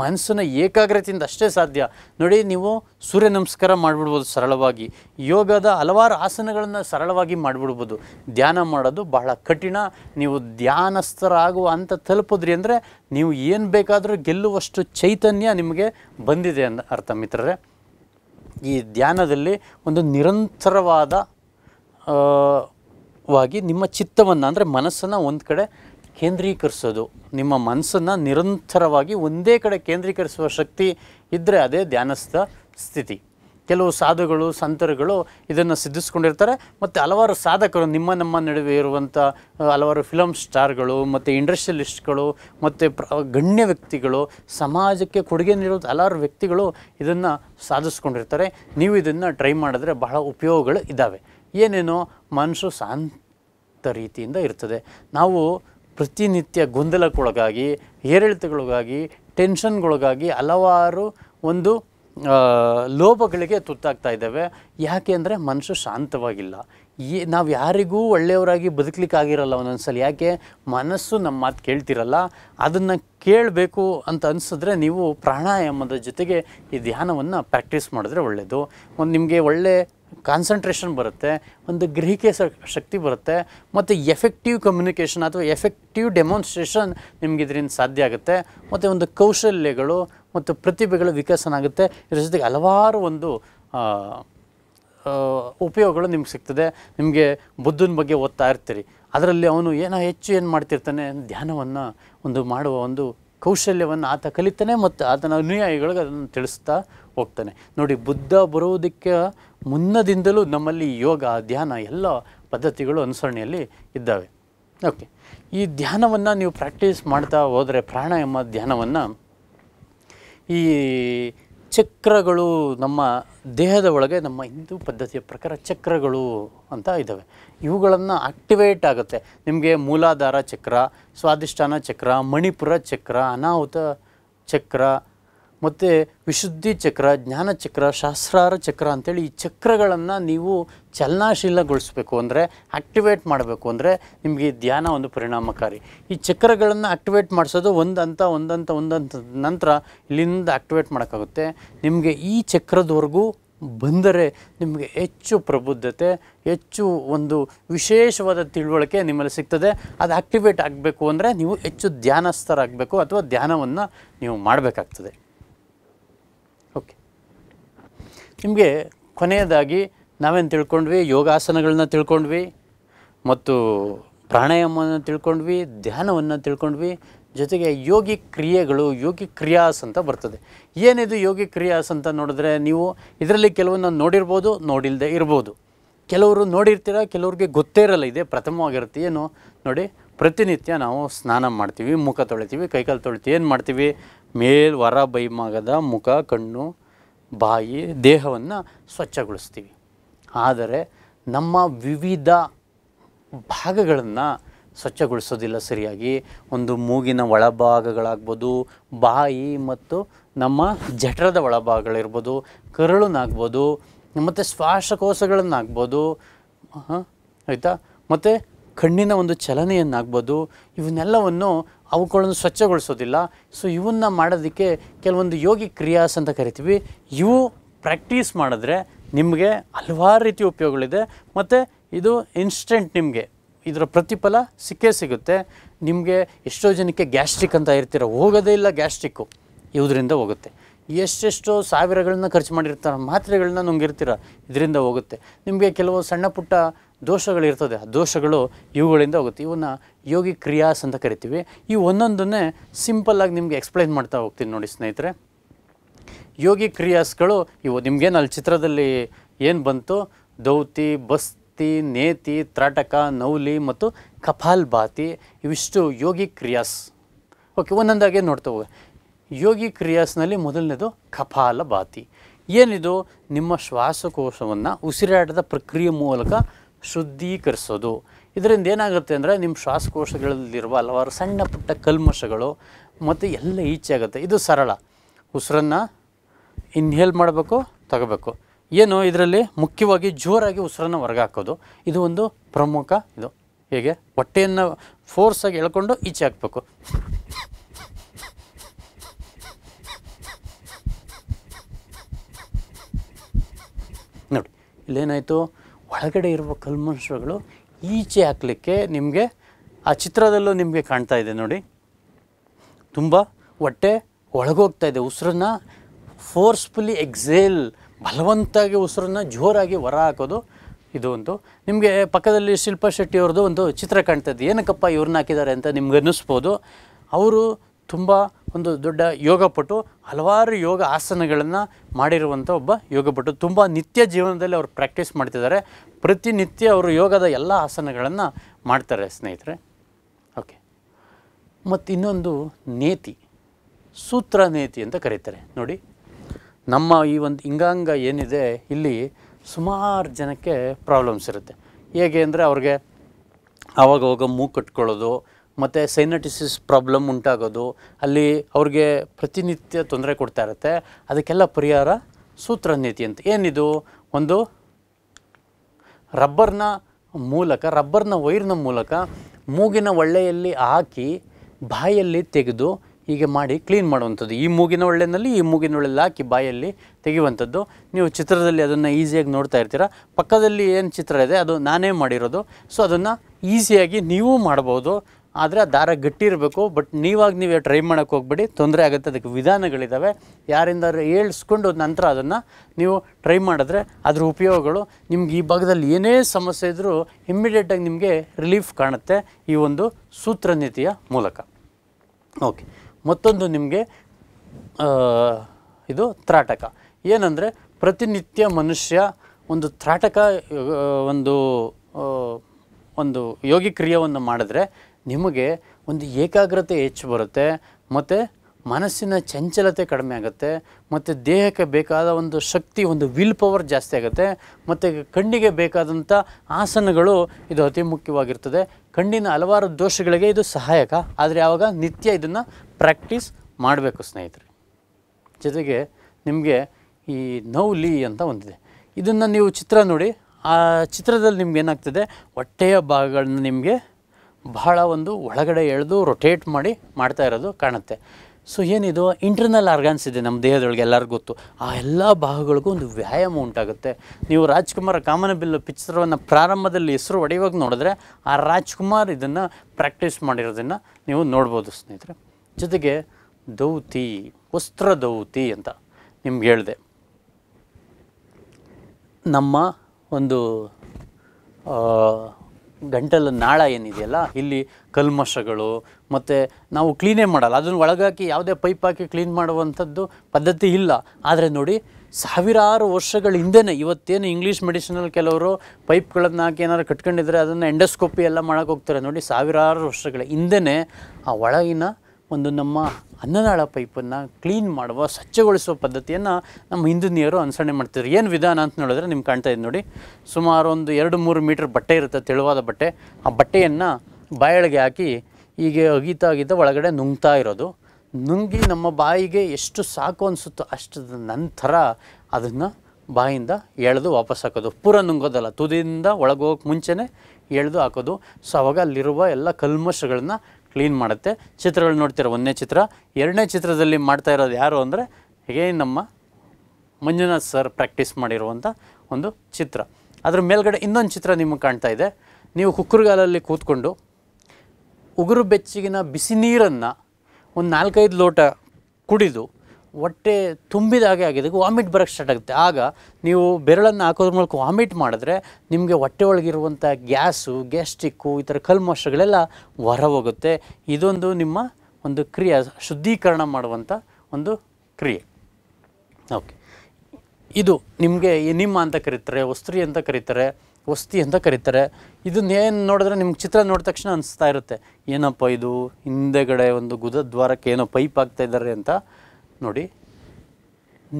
ಮನಸ್ಸನ್ನು ಏಕಾಗ್ರತೆಯಿಂದ ಅಷ್ಟೇ ಸಾಧ್ಯ ನೋಡಿ ನೀವು ಸೂರ್ಯ ನಮಸ್ಕಾರ ಮಾಡಿಬಿಡ್ಬೋದು ಸರಳವಾಗಿ ಯೋಗದ ಹಲವಾರು ಆಸನಗಳನ್ನು ಸರಳವಾಗಿ ಮಾಡಿಬಿಡ್ಬೋದು ಧ್ಯಾನ ಮಾಡೋದು ಬಹಳ ಕಠಿಣ ನೀವು ಧ್ಯಾನಸ್ಥರಾಗುವ ಅಂತ ತಲುಪಿದ್ರಿ ಅಂದರೆ ನೀವು ಏನು ಬೇಕಾದರೂ ಗೆಲ್ಲುವಷ್ಟು ಚೈತನ್ಯ ನಿಮಗೆ ಬಂದಿದೆ ಅಂತ ಅರ್ಥ ಮಿತ್ರರೇ ಈ ಧ್ಯಾನದಲ್ಲಿ ಒಂದು ನಿರಂತರವಾದ ವಾಗಿ ನಿಮ್ಮ ಚಿತ್ತವನ್ನು ಅಂದರೆ ಮನಸ್ಸನ್ನು ಒಂದು ಕಡೆ ಕೇಂದ್ರೀಕರಿಸೋದು ನಿಮ್ಮ ಮನಸ್ಸನ್ನು ನಿರಂತರವಾಗಿ ಒಂದೇ ಕಡೆ ಕೇಂದ್ರೀಕರಿಸುವ ಶಕ್ತಿ ಇದ್ದರೆ ಅದೇ ಧ್ಯಾನಸ್ಥ ಸ್ಥಿತಿ ಕೆಲವು ಸಾಧುಗಳು ಸಂತರುಗಳು ಇದನ್ನು ಸಿದ್ಧಿಸ್ಕೊಂಡಿರ್ತಾರೆ ಮತ್ತು ಹಲವಾರು ಸಾಧಕರು ನಿಮ್ಮ ನಮ್ಮ ನಡುವೆ ಇರುವಂಥ ಹಲವಾರು ಫಿಲಮ್ ಸ್ಟಾರ್ಗಳು ಮತ್ತು ಇಂಡಸ್ಟ್ರಿಯಲಿಸ್ಟ್ಗಳು ಮತ್ತು ಪ್ರ ಗಣ್ಯ ವ್ಯಕ್ತಿಗಳು ಸಮಾಜಕ್ಕೆ ಕೊಡುಗೆ ನೀಡುವಂಥ ಹಲವಾರು ವ್ಯಕ್ತಿಗಳು ಇದನ್ನು ಸಾಧಿಸ್ಕೊಂಡಿರ್ತಾರೆ ನೀವು ಇದನ್ನು ಟ್ರೈ ಮಾಡಿದ್ರೆ ಬಹಳ ಉಪಯೋಗಗಳು ಇದ್ದಾವೆ ಏನೇನೋ ಮನಸ್ಸು ಶಾಂತ ರೀತಿಯಿಂದ ಇರ್ತದೆ ನಾವು ಪ್ರತಿನಿತ್ಯ ಗೊಂದಲಕ್ಕೊಳಗಾಗಿ ಏರಿಳಿತಗಳಿಗಾಗಿ ಟೆನ್ಷನ್ಗಳಿಗಾಗಿ ಹಲವಾರು ಒಂದು ಲೋಭಗಳಿಗೆ ತುತ್ತಾಗ್ತಾ ಇದ್ದಾವೆ ಯಾಕೆ ಅಂದರೆ ಮನಸ್ಸು ಶಾಂತವಾಗಿಲ್ಲ ಈ ನಾವು ಯಾರಿಗೂ ಒಳ್ಳೆಯವರಾಗಿ ಬದುಕಲಿಕ್ಕಾಗಿರಲ್ಲ ಒಂದೊಂದು ಸಲ ಯಾಕೆ ಮನಸ್ಸು ನಮ್ಮ ಮಾತು ಕೇಳ್ತಿರಲ್ಲ ಅದನ್ನು ಕೇಳಬೇಕು ಅಂತ ಅನಿಸಿದ್ರೆ ನೀವು ಪ್ರಾಣಾಯಾಮದ ಜೊತೆಗೆ ಈ ಧ್ಯಾನವನ್ನು ಪ್ರ್ಯಾಕ್ಟೀಸ್ ಮಾಡಿದ್ರೆ ಒಳ್ಳೆಯದು ಒಂದು ನಿಮಗೆ ಒಳ್ಳೆ ಕಾನ್ಸಂಟ್ರೇಷನ್ ಬರುತ್ತೆ ಒಂದು ಗ್ರಹಿಕೆ ಶಕ್ತಿ ಬರುತ್ತೆ ಮತ್ತು ಎಫೆಕ್ಟಿವ್ ಕಮ್ಯುನಿಕೇಷನ್ ಅಥವಾ ಎಫೆಕ್ಟಿವ್ ಡೆಮಾನ್ಸ್ಟ್ರೇಷನ್ ನಿಮ್ಗೆ ಇದರಿಂದ ಸಾಧ್ಯ ಆಗುತ್ತೆ ಮತ್ತು ಒಂದು ಕೌಶಲ್ಯಗಳು ಮತ್ತು ಪ್ರತಿಭೆಗಳು ವಿಕಸನ ಆಗುತ್ತೆ ಇದ್ರ ಜೊತೆಗೆ ಹಲವಾರು ಒಂದು ಉಪಯೋಗಗಳು ನಿಮ್ಗೆ ಸಿಗ್ತದೆ ನಿಮಗೆ ಬುದ್ಧನ ಬಗ್ಗೆ ಓದ್ತಾ ಇರ್ತೀರಿ ಅದರಲ್ಲಿ ಅವನು ಏನೋ ಹೆಚ್ಚು ಏನು ಮಾಡ್ತಿರ್ತಾನೆ ಧ್ಯಾನವನ್ನು ಒಂದು ಮಾಡುವ ಒಂದು ಕೌಶಲ್ಯವನ್ನು ಆತ ಕಲಿತಾನೆ ಮತ್ತು ಆತನ ಅನುಯಾಯಿಗಳಿಗೆ ಅದನ್ನು ತಿಳಿಸ್ತಾ ಹೋಗ್ತಾನೆ ನೋಡಿ ಬುದ್ಧ ಬರುವುದಕ್ಕೆ ಮುನ್ನದಿಂದಲೂ ನಮ್ಮಲ್ಲಿ ಯೋಗ ಧ್ಯಾನ ಎಲ್ಲ ಪದ್ಧತಿಗಳು ಅನುಸರಣೆಯಲ್ಲಿ ಇದ್ದಾವೆ ಓಕೆ ಈ ಧ್ಯಾನವನ್ನು ನೀವು ಪ್ರಾಕ್ಟೀಸ್ ಮಾಡ್ತಾ ಹೋದರೆ ಪ್ರಾಣಾಯಾಮ ಧ್ಯಾನವನ್ನು ಈ ಚಕ್ರಗಳು ನಮ್ಮ ದೇಹದ ಒಳಗೆ ನಮ್ಮ ಹಿಂದೂ ಪದ್ಧತಿಯ ಪ್ರಕಾರ ಚಕ್ರಗಳು ಅಂತ ಇದ್ದಾವೆ ಇವುಗಳನ್ನು ಆಕ್ಟಿವೇಟ್ ಆಗುತ್ತೆ ನಿಮಗೆ ಮೂಲಾಧಾರ ಚಕ್ರ ಸ್ವಾದಿಷ್ಠಾನ ಚಕ್ರ ಮಣಿಪುರ ಚಕ್ರ ಅನಾಹುತ ಚಕ್ರ ಮತ್ತು ವಿಶುದ್ಧಿ ಚಕ್ರ ಜ್ಞಾನ ಚಕ್ರ ಶಾಸ್ತ್ರಾರ ಚಕ್ರ ಅಂಥೇಳಿ ಈ ಚಕ್ರಗಳನ್ನು ನೀವು ಚಲನಾಶೀಲಗೊಳಿಸ್ಬೇಕು ಅಂದರೆ ಆಕ್ಟಿವೇಟ್ ಮಾಡಬೇಕು ಅಂದರೆ ನಿಮಗೆ ಧ್ಯಾನ ಒಂದು ಪರಿಣಾಮಕಾರಿ ಈ ಚಕ್ರಗಳನ್ನು ಆಕ್ಟಿವೇಟ್ ಮಾಡಿಸೋದು ಒಂದು ಹಂತ ಒಂದಂತ ಒಂದಂತ ನಂತರ ಇಲ್ಲಿಂದ ಆಕ್ಟಿವೇಟ್ ಮಾಡೋಕ್ಕಾಗುತ್ತೆ ನಿಮಗೆ ಈ ಚಕ್ರದವರೆಗೂ ಬಂದರೆ ನಿಮಗೆ ಹೆಚ್ಚು ಪ್ರಬುದ್ಧತೆ ಹೆಚ್ಚು ಒಂದು ವಿಶೇಷವಾದ ತಿಳುವಳಿಕೆ ನಿಮ್ಮಲ್ಲಿ ಸಿಗ್ತದೆ ಅದು ಆಕ್ಟಿವೇಟ್ ಆಗಬೇಕು ಅಂದರೆ ನೀವು ಹೆಚ್ಚು ಧ್ಯಾನಸ್ಥರಾಗಬೇಕು ಅಥವಾ ಧ್ಯಾನವನ್ನು ನೀವು ಮಾಡಬೇಕಾಗ್ತದೆ ನಿಮಗೆ ಕೊನೆಯದಾಗಿ ನಾವೇನು ತಿಳ್ಕೊಂಡ್ವಿ ಯೋಗಾಸನಗಳನ್ನ ತಿಳ್ಕೊಂಡ್ವಿ ಮತ್ತು ಪ್ರಾಣಾಯಾಮವನ್ನು ತಿಳ್ಕೊಂಡ್ವಿ ಧ್ಯಾನವನ್ನು ತಿಳ್ಕೊಂಡ್ವಿ ಜೊತೆಗೆ ಯೋಗಿ ಕ್ರಿಯೆಗಳು ಯೋಗಿ ಕ್ರಿಯಾಸ್ ಅಂತ ಬರ್ತದೆ ಏನಿದು ಯೋಗಿ ಕ್ರಿಯಾಸ್ ಅಂತ ನೋಡಿದ್ರೆ ನೀವು ಇದರಲ್ಲಿ ಕೆಲವನ್ನ ನೋಡಿರ್ಬೋದು ನೋಡಿಲ್ಲದೆ ಇರ್ಬೋದು ಕೆಲವರು ನೋಡಿರ್ತೀರ ಕೆಲವ್ರಿಗೆ ಗೊತ್ತೇ ಇರಲ್ಲ ಇದೆ ಪ್ರಥಮವಾಗಿರುತ್ತೆ ಏನು ನೋಡಿ ಪ್ರತಿನಿತ್ಯ ನಾವು ಸ್ನಾನ ಮಾಡ್ತೀವಿ ಮುಖ ತೊಳಿತೀವಿ ಕೈಕಾಲು ತೊಳಿತೀವಿ ಏನು ಮಾಡ್ತೀವಿ ಮೇಲ್ ವರ ಬೈಮಾಗದ ಮುಖ ಕಣ್ಣು ಬಾಯಿ ದೇಹವನ್ನು ಸ್ವಚ್ಛಗೊಳಿಸ್ತೀವಿ ಆದರೆ ನಮ್ಮ ವಿವಿಧ ಭಾಗಗಳನ್ನು ಸ್ವಚ್ಛಗೊಳಿಸೋದಿಲ್ಲ ಸರಿಯಾಗಿ ಒಂದು ಮೂಗಿನ ಒಳಭಾಗಗಳಾಗ್ಬೋದು ಬಾಯಿ ಮತ್ತು ನಮ್ಮ ಜಠರದ ಒಳಭಾಗಗಳಿರ್ಬೋದು ಕರುಳನ್ನಾಗ್ಬೋದು ಮತ್ತು ಶ್ವಾಸಕೋಶಗಳನ್ನಾಗ್ಬೋದು ಆಯಿತಾ ಮತ್ತು ಕಣ್ಣಿನ ಒಂದು ಚಲನೆಯನ್ನಾಗ್ಬೋದು ಇವನ್ನೆಲ್ಲವನ್ನು ಅವುಗಳನ್ನು ಸ್ವಚ್ಛಗೊಳಿಸೋದಿಲ್ಲ ಸೊ ಇವನ್ನ ಮಾಡೋದಕ್ಕೆ ಕೆಲವೊಂದು ಯೋಗಿ ಕ್ರಿಯಾಸ್ ಅಂತ ಕರಿತೀವಿ ಇವು ಪ್ರಾಕ್ಟೀಸ್ ಮಾಡಿದ್ರೆ ನಿಮಗೆ ಹಲವಾರು ರೀತಿ ಉಪಯೋಗಗಳಿದೆ ಮತ್ತು ಇದು ಇನ್ಸ್ಟೆಂಟ್ ನಿಮಗೆ ಇದರ ಪ್ರತಿಫಲ ಸಿಕ್ಕೇ ಸಿಗುತ್ತೆ ನಿಮಗೆ ಎಷ್ಟೋ ಜನಕ್ಕೆ ಗ್ಯಾಸ್ಟ್ರಿಕ್ ಅಂತ ಇರ್ತೀರ ಹೋಗೋದೇ ಇಲ್ಲ ಗ್ಯಾಸ್ಟ್ರಿಕ್ಕು ಇವುದರಿಂದ ಹೋಗುತ್ತೆ ಎಷ್ಟೆಷ್ಟು ಸಾವಿರಗಳನ್ನ ಖರ್ಚು ಮಾಡಿರ್ತಾರೆ ಮಾತ್ರೆಗಳನ್ನ ನುಂಗಿರ್ತೀರ ಇದರಿಂದ ಹೋಗುತ್ತೆ ನಿಮಗೆ ಕೆಲವು ಸಣ್ಣ ಪುಟ್ಟ ದೋಷಗಳಿರ್ತದೆ ಆ ದೋಷಗಳು ಇವುಗಳಿಂದ ಹೋಗುತ್ತೆ ಇವನ್ನ ಯೋಗಿ ಕ್ರಿಯಾಸ್ ಅಂತ ಕರಿತೀವಿ ಈ ಒಂದೊಂದನ್ನೇ ಸಿಂಪಲ್ಲಾಗಿ ನಿಮಗೆ ಎಕ್ಸ್ಪ್ಲೈನ್ ಮಾಡ್ತಾ ಹೋಗ್ತೀನಿ ನೋಡಿ ಸ್ನೇಹಿತರೆ ಯೋಗಿ ಕ್ರಿಯಾಸ್ಗಳು ಇವು ನಿಮಗೇನು ಅಲ್ಲಿ ಚಿತ್ರದಲ್ಲಿ ಏನು ಬಂತು ದೌತಿ ಬಸ್ತಿ ನೇತಿ ತ್ರಾಟಕ ನೌಲಿ ಮತ್ತು ಕಪಾಲ್ಭಾತಿ ಇವಿಷ್ಟು ಯೋಗಿ ಕ್ರಿಯಾಸ್ ಓಕೆ ಒಂದೊಂದಾಗೆ ನೋಡ್ತಾ ಹೋಗಿ ಯೋಗಿ ಕ್ರಿಯಾಸ್ನಲ್ಲಿ ಮೊದಲನೇದು ಕಪಾಲ ಭಾತಿ ಏನಿದು ನಿಮ್ಮ ಶ್ವಾಸಕೋಶವನ್ನು ಉಸಿರಾಟದ ಪ್ರಕ್ರಿಯೆ ಮೂಲಕ ಶುದ್ಧೀಕರಿಸೋದು ಇದರಿಂದ ಏನಾಗುತ್ತೆ ಅಂದರೆ ನಿಮ್ಮ ಶ್ವಾಸಕೋಶಗಳಲ್ಲಿರುವ ಹಲವಾರು ಸಣ್ಣ ಪುಟ್ಟ ಕಲ್ಮಶಗಳು ಮತ್ತು ಎಲ್ಲ ಈಚೆ ಆಗುತ್ತೆ ಇದು ಸರಳ ಉಸಿರನ್ನು ಇನ್ಹೇಲ್ ಮಾಡಬೇಕು ತಗೋಬೇಕು ಏನು ಇದರಲ್ಲಿ ಮುಖ್ಯವಾಗಿ ಜೋರಾಗಿ ಉಸಿರನ್ನು ಹೊರಗೆ ಹಾಕೋದು ಇದು ಒಂದು ಪ್ರಮುಖ ಇದು ಹೇಗೆ ಹೊಟ್ಟೆಯನ್ನು ಫೋರ್ಸಾಗಿ ಎಳ್ಕೊಂಡು ಈಚೆ ಹಾಕಬೇಕು ಇಲ್ಲೇನಾಯಿತು ಒಳಗಡೆ ಇರುವ ಕಲ್ಮಶಗಳು ಈಚೆ ಹಾಕಲಿಕ್ಕೆ ನಿಮಗೆ ಆ ಚಿತ್ರದಲ್ಲೂ ನಿಮಗೆ ಕಾಣ್ತಾ ಇದೆ ನೋಡಿ ತುಂಬ ಹೊಟ್ಟೆ ಒಳಗೋಗ್ತಾ ಇದೆ ಉಸಿರನ್ನ ಫೋರ್ಸ್ಫುಲಿ ಎಕ್ಸೇಲ್ ಬಲವಂತಾಗಿ ಉಸಿರನ್ನ ಜೋರಾಗಿ ಹೊರ ಹಾಕೋದು ಇದು ಒಂದು ನಿಮಗೆ ಪಕ್ಕದಲ್ಲಿ ಶಿಲ್ಪಾ ಶೆಟ್ಟಿ ಒಂದು ಚಿತ್ರ ಕಾಣ್ತಾ ಇದೆ ಏನಕ್ಕಪ್ಪ ಇವ್ರನ್ನ ಹಾಕಿದ್ದಾರೆ ಅಂತ ನಿಮ್ಗೆ ಅನ್ನಿಸ್ಬೋದು ಅವರು ತುಂಬ ಒಂದು ದೊಡ್ಡ ಯೋಗಪಟು ಹಲವಾರು ಯೋಗ ಆಸನಗಳನ್ನು ಮಾಡಿರುವಂಥ ಒಬ್ಬ ಯೋಗಪಟು ತುಂಬ ನಿತ್ಯ ಜೀವನದಲ್ಲಿ ಅವರು ಪ್ರಾಕ್ಟೀಸ್ ಮಾಡ್ತಿದ್ದಾರೆ ಪ್ರತಿನಿತ್ಯ ಅವರು ಯೋಗದ ಎಲ್ಲ ಆಸನಗಳನ್ನು ಮಾಡ್ತಾರೆ ಸ್ನೇಹಿತರೆ ಓಕೆ ಮತ್ತು ಇನ್ನೊಂದು ನೇತಿ ಸೂತ್ರ ನೇತಿ ಅಂತ ಕರೀತಾರೆ ನೋಡಿ ನಮ್ಮ ಈ ಒಂದು ಇಂಗಾಂಗ ಏನಿದೆ ಇಲ್ಲಿ ಸುಮಾರು ಜನಕ್ಕೆ ಪ್ರಾಬ್ಲಮ್ಸ್ ಇರುತ್ತೆ ಹೇಗೆ ಅಂದರೆ ಅವ್ರಿಗೆ ಆವಾಗವಾಗ ಮೂಗು ಕಟ್ಕೊಳ್ಳೋದು ಮತ್ತು ಸೈನಟಿಸಿಸ್ ಪ್ರಾಬ್ಲಮ್ ಉಂಟಾಗೋದು ಅಲ್ಲಿ ಅವ್ರಿಗೆ ಪ್ರತಿನಿತ್ಯ ತೊಂದರೆ ಕೊಡ್ತಾ ಇರುತ್ತೆ ಅದಕ್ಕೆಲ್ಲ ಪರಿಹಾರ ಸೂತ್ರ ನೀತಿ ಅಂತ ಏನಿದು ಒಂದು ರಬ್ಬರ್ನ ಮೂಲಕ ರಬ್ಬರ್ನ ವೈರ್ನ ಮೂಲಕ ಮೂಗಿನ ಒಳ್ಳೆಯಲ್ಲಿ ಹಾಕಿ ಬಾಯಲ್ಲಿ ತೆಗೆದು ಹೀಗೆ ಮಾಡಿ ಕ್ಲೀನ್ ಮಾಡುವಂಥದ್ದು ಈ ಮೂಗಿನ ಒಳ್ಳೆಯಲ್ಲಿ ಈ ಮೂಗಿನ ಒಳ್ಳೆಯಲ್ಲಿ ಹಾಕಿ ಬಾಯಲ್ಲಿ ತೆಗೆಯುವಂಥದ್ದು ನೀವು ಚಿತ್ರದಲ್ಲಿ ಅದನ್ನು ಈಸಿಯಾಗಿ ನೋಡ್ತಾ ಇರ್ತೀರ ಪಕ್ಕದಲ್ಲಿ ಏನು ಚಿತ್ರ ಇದೆ ಅದು ನಾನೇ ಮಾಡಿರೋದು ಸೊ ಅದನ್ನು ಈಸಿಯಾಗಿ ನೀವು ಮಾಡ್ಬೋದು ಆದರೆ ದಾರ ಇರಬೇಕು ಬಟ್ ನೀವಾಗ ನೀವು ಟ್ರೈ ಮಾಡೋಕ್ಕೆ ಹೋಗ್ಬೇಡಿ ತೊಂದರೆ ಆಗುತ್ತೆ ಅದಕ್ಕೆ ವಿಧಾನಗಳಿದ್ದಾವೆ ಯಾರಿಂದಾದ್ರು ಹೇಳಿಸ್ಕೊಂಡು ನಂತರ ಅದನ್ನು ನೀವು ಟ್ರೈ ಮಾಡಿದ್ರೆ ಅದರ ಉಪಯೋಗಗಳು ನಿಮ್ಗೆ ಈ ಭಾಗದಲ್ಲಿ ಏನೇ ಸಮಸ್ಯೆ ಇದ್ದರೂ ಇಮ್ಮಿಡಿಯೇಟಾಗಿ ನಿಮಗೆ ರಿಲೀಫ್ ಕಾಣುತ್ತೆ ಈ ಒಂದು ಸೂತ್ರ ನೀತಿಯ ಮೂಲಕ ಓಕೆ ಮತ್ತೊಂದು ನಿಮಗೆ ಇದು ತ್ರಾಟಕ ಏನಂದರೆ ಪ್ರತಿನಿತ್ಯ ಮನುಷ್ಯ ಒಂದು ತ್ರಾಟಕ ಒಂದು ಒಂದು ಯೋಗಿ ಕ್ರಿಯೆಯನ್ನು ಮಾಡಿದ್ರೆ ನಿಮಗೆ ಒಂದು ಏಕಾಗ್ರತೆ ಹೆಚ್ಚು ಬರುತ್ತೆ ಮತ್ತು ಮನಸ್ಸಿನ ಚಂಚಲತೆ ಕಡಿಮೆ ಆಗುತ್ತೆ ಮತ್ತು ದೇಹಕ್ಕೆ ಬೇಕಾದ ಒಂದು ಶಕ್ತಿ ಒಂದು ವಿಲ್ ಪವರ್ ಜಾಸ್ತಿ ಆಗುತ್ತೆ ಮತ್ತು ಕಣ್ಣಿಗೆ ಬೇಕಾದಂಥ ಆಸನಗಳು ಇದು ಅತಿ ಮುಖ್ಯವಾಗಿರ್ತದೆ ಕಣ್ಣಿನ ಹಲವಾರು ದೋಷಗಳಿಗೆ ಇದು ಸಹಾಯಕ ಆದರೆ ಯಾವಾಗ ನಿತ್ಯ ಇದನ್ನು ಪ್ರಾಕ್ಟೀಸ್ ಮಾಡಬೇಕು ಸ್ನೇಹಿತರೆ ಜೊತೆಗೆ ನಿಮಗೆ ಈ ನೌಲಿ ಅಂತ ಒಂದಿದೆ ಇದನ್ನು ನೀವು ಚಿತ್ರ ನೋಡಿ ಆ ಚಿತ್ರದಲ್ಲಿ ನಿಮ್ಗೆ ಏನಾಗ್ತದೆ ಹೊಟ್ಟೆಯ ಭಾಗಗಳನ್ನ ನಿಮಗೆ ಬಹಳ ಒಂದು ಒಳಗಡೆ ಎಳೆದು ರೊಟೇಟ್ ಮಾಡಿ ಮಾಡ್ತಾ ಇರೋದು ಕಾಣುತ್ತೆ ಸೊ ಏನಿದು ಇಂಟರ್ನಲ್ ಆರ್ಗಾನ್ಸ್ ಇದೆ ನಮ್ಮ ದೇಹದೊಳಗೆ ಎಲ್ಲರಿಗೂ ಗೊತ್ತು ಆ ಎಲ್ಲ ಭಾಗಗಳಿಗೂ ಒಂದು ವ್ಯಾಯಾಮ ಉಂಟಾಗುತ್ತೆ ನೀವು ರಾಜ್ಕುಮಾರ್ ಕಾಮನಬಿಲ್ಲು ಪಿಚ್ಚರವನ್ನು ಪ್ರಾರಂಭದಲ್ಲಿ ಹೆಸರು ಒಡೆಯುವಾಗ ನೋಡಿದ್ರೆ ಆ ರಾಜ್ಕುಮಾರ್ ಇದನ್ನು ಪ್ರಾಕ್ಟೀಸ್ ಮಾಡಿರೋದನ್ನು ನೀವು ನೋಡ್ಬೋದು ಸ್ನೇಹಿತರೆ ಜೊತೆಗೆ ದೌತಿ ವಸ್ತ್ರ ದೌತಿ ಅಂತ ನಿಮ್ಗೆ ಹೇಳಿದೆ ನಮ್ಮ ಒಂದು ಗಂಟಲ ನಾಳ ಏನಿದೆಯಲ್ಲ ಇಲ್ಲಿ ಕಲ್ಮಶಗಳು ಮತ್ತು ನಾವು ಕ್ಲೀನೇ ಮಾಡಲ್ಲ ಅದನ್ನು ಒಳಗಾಕಿ ಯಾವುದೇ ಪೈಪ್ ಹಾಕಿ ಕ್ಲೀನ್ ಮಾಡುವಂಥದ್ದು ಪದ್ಧತಿ ಇಲ್ಲ ಆದರೆ ನೋಡಿ ಸಾವಿರಾರು ವರ್ಷಗಳ ಹಿಂದೆಯೇ ಇವತ್ತೇನು ಇಂಗ್ಲೀಷ್ ಮೆಡಿಸಿನಲ್ಲಿ ಕೆಲವರು ಪೈಪ್ಗಳನ್ನು ಹಾಕಿ ಏನಾದ್ರು ಕಟ್ಕೊಂಡಿದ್ರೆ ಅದನ್ನು ಎಂಡೋಸ್ಕೋಪಿ ಎಲ್ಲ ಮಾಡೋಕ್ಕೆ ಹೋಗ್ತಾರೆ ನೋಡಿ ಸಾವಿರಾರು ವರ್ಷಗಳ ಹಿಂದೆಯೇ ಆ ಒಳಗಿನ ಒಂದು ನಮ್ಮ ಅನ್ನನಾಳ ಪೈಪನ್ನು ಕ್ಲೀನ್ ಮಾಡುವ ಸ್ವಚ್ಛಗೊಳಿಸುವ ಪದ್ಧತಿಯನ್ನು ನಮ್ಮ ಹಿಂದಿನಿಯರು ಅನುಸರಣೆ ಮಾಡ್ತಿದ್ರು ಏನು ವಿಧಾನ ಅಂತ ನೋಡಿದ್ರೆ ನಿಮ್ಗೆ ಕಾಣ್ತಾ ಇದೆ ನೋಡಿ ಸುಮಾರು ಒಂದು ಎರಡು ಮೂರು ಮೀಟರ್ ಬಟ್ಟೆ ಇರುತ್ತೆ ತೆಳುವಾದ ಬಟ್ಟೆ ಆ ಬಟ್ಟೆಯನ್ನು ಬಾಯೊಳಗೆ ಹಾಕಿ ಹೀಗೆ ಅಗೀತಾ ಅಗೀತಾ ಒಳಗಡೆ ನುಂಗ್ತಾ ಇರೋದು ನುಂಗಿ ನಮ್ಮ ಬಾಯಿಗೆ ಎಷ್ಟು ಸಾಕು ಅನಿಸುತ್ತೋ ಅಷ್ಟು ನಂತರ ಅದನ್ನು ಬಾಯಿಂದ ಎಳೆದು ವಾಪಸ್ ಹಾಕೋದು ಪೂರ ನುಂಗೋದಲ್ಲ ತುದಿಯಿಂದ ಒಳಗೋಗಕ್ಕೆ ಮುಂಚೆನೇ ಎಳೆದು ಹಾಕೋದು ಸೊ ಅವಾಗ ಅಲ್ಲಿರುವ ಎಲ್ಲ ಕಲ್ಮಶಗಳನ್ನ ಕ್ಲೀನ್ ಮಾಡುತ್ತೆ ಚಿತ್ರಗಳು ನೋಡ್ತಿರೋ ಒಂದನೇ ಚಿತ್ರ ಎರಡನೇ ಚಿತ್ರದಲ್ಲಿ ಮಾಡ್ತಾ ಇರೋದು ಯಾರು ಅಂದರೆ ಹೇಗೆ ನಮ್ಮ ಮಂಜುನಾಥ್ ಸರ್ ಪ್ರಾಕ್ಟೀಸ್ ಮಾಡಿರುವಂಥ ಒಂದು ಚಿತ್ರ ಅದ್ರ ಮೇಲ್ಗಡೆ ಇನ್ನೊಂದು ಚಿತ್ರ ನಿಮಗೆ ಕಾಣ್ತಾ ಇದೆ ನೀವು ಕುಕ್ಕರ್ಗಾಲಲ್ಲಿ ಕೂತ್ಕೊಂಡು ಉಗುರು ಬೆಚ್ಚಿಗಿನ ಬಿಸಿ ನೀರನ್ನು ಒಂದು ನಾಲ್ಕೈದು ಲೋಟ ಕುಡಿದು ಹೊಟ್ಟೆ ತುಂಬಿದ ಹಾಗೆ ಆಗಿದೆ ವಾಮಿಟ್ ಬರೋಕ್ಕೆ ಸ್ಟಾರ್ಟ್ ಆಗುತ್ತೆ ಆಗ ನೀವು ಬೆರಳನ್ನು ಹಾಕೋದ್ರ ಮೂಲಕ ವಾಮಿಟ್ ಮಾಡಿದ್ರೆ ನಿಮಗೆ ಹೊಟ್ಟೆ ಒಳಗಿರುವಂಥ ಗ್ಯಾಸು ಗ್ಯಾಸ್ಟಿಕ್ಕು ಈ ಥರ ಕಲ್ಮಶಗಳೆಲ್ಲ ಹೊರ ಹೋಗುತ್ತೆ ಇದೊಂದು ನಿಮ್ಮ ಒಂದು ಕ್ರಿಯೆ ಶುದ್ಧೀಕರಣ ಮಾಡುವಂಥ ಒಂದು ಕ್ರಿಯೆ ಓಕೆ ಇದು ನಿಮಗೆ ನಿಮ್ಮ ಅಂತ ಕರೀತಾರೆ ವಸ್ತ್ರಿ ಅಂತ ಕರೀತಾರೆ ವಸ್ತಿ ಅಂತ ಕರೀತಾರೆ ಏನು ನೋಡಿದ್ರೆ ನಿಮ್ಗೆ ಚಿತ್ರ ನೋಡಿದ ತಕ್ಷಣ ಅನಿಸ್ತಾ ಇರುತ್ತೆ ಏನಪ್ಪ ಇದು ಹಿಂದೆಗಡೆ ಒಂದು ಗುದದ್ವಾರಕ್ಕೆ ಏನೋ ಪೈಪ್ ಆಗ್ತಾಯಿದ್ದಾರೆ ಇದ್ದಾರೆ ಅಂತ ನೋಡಿ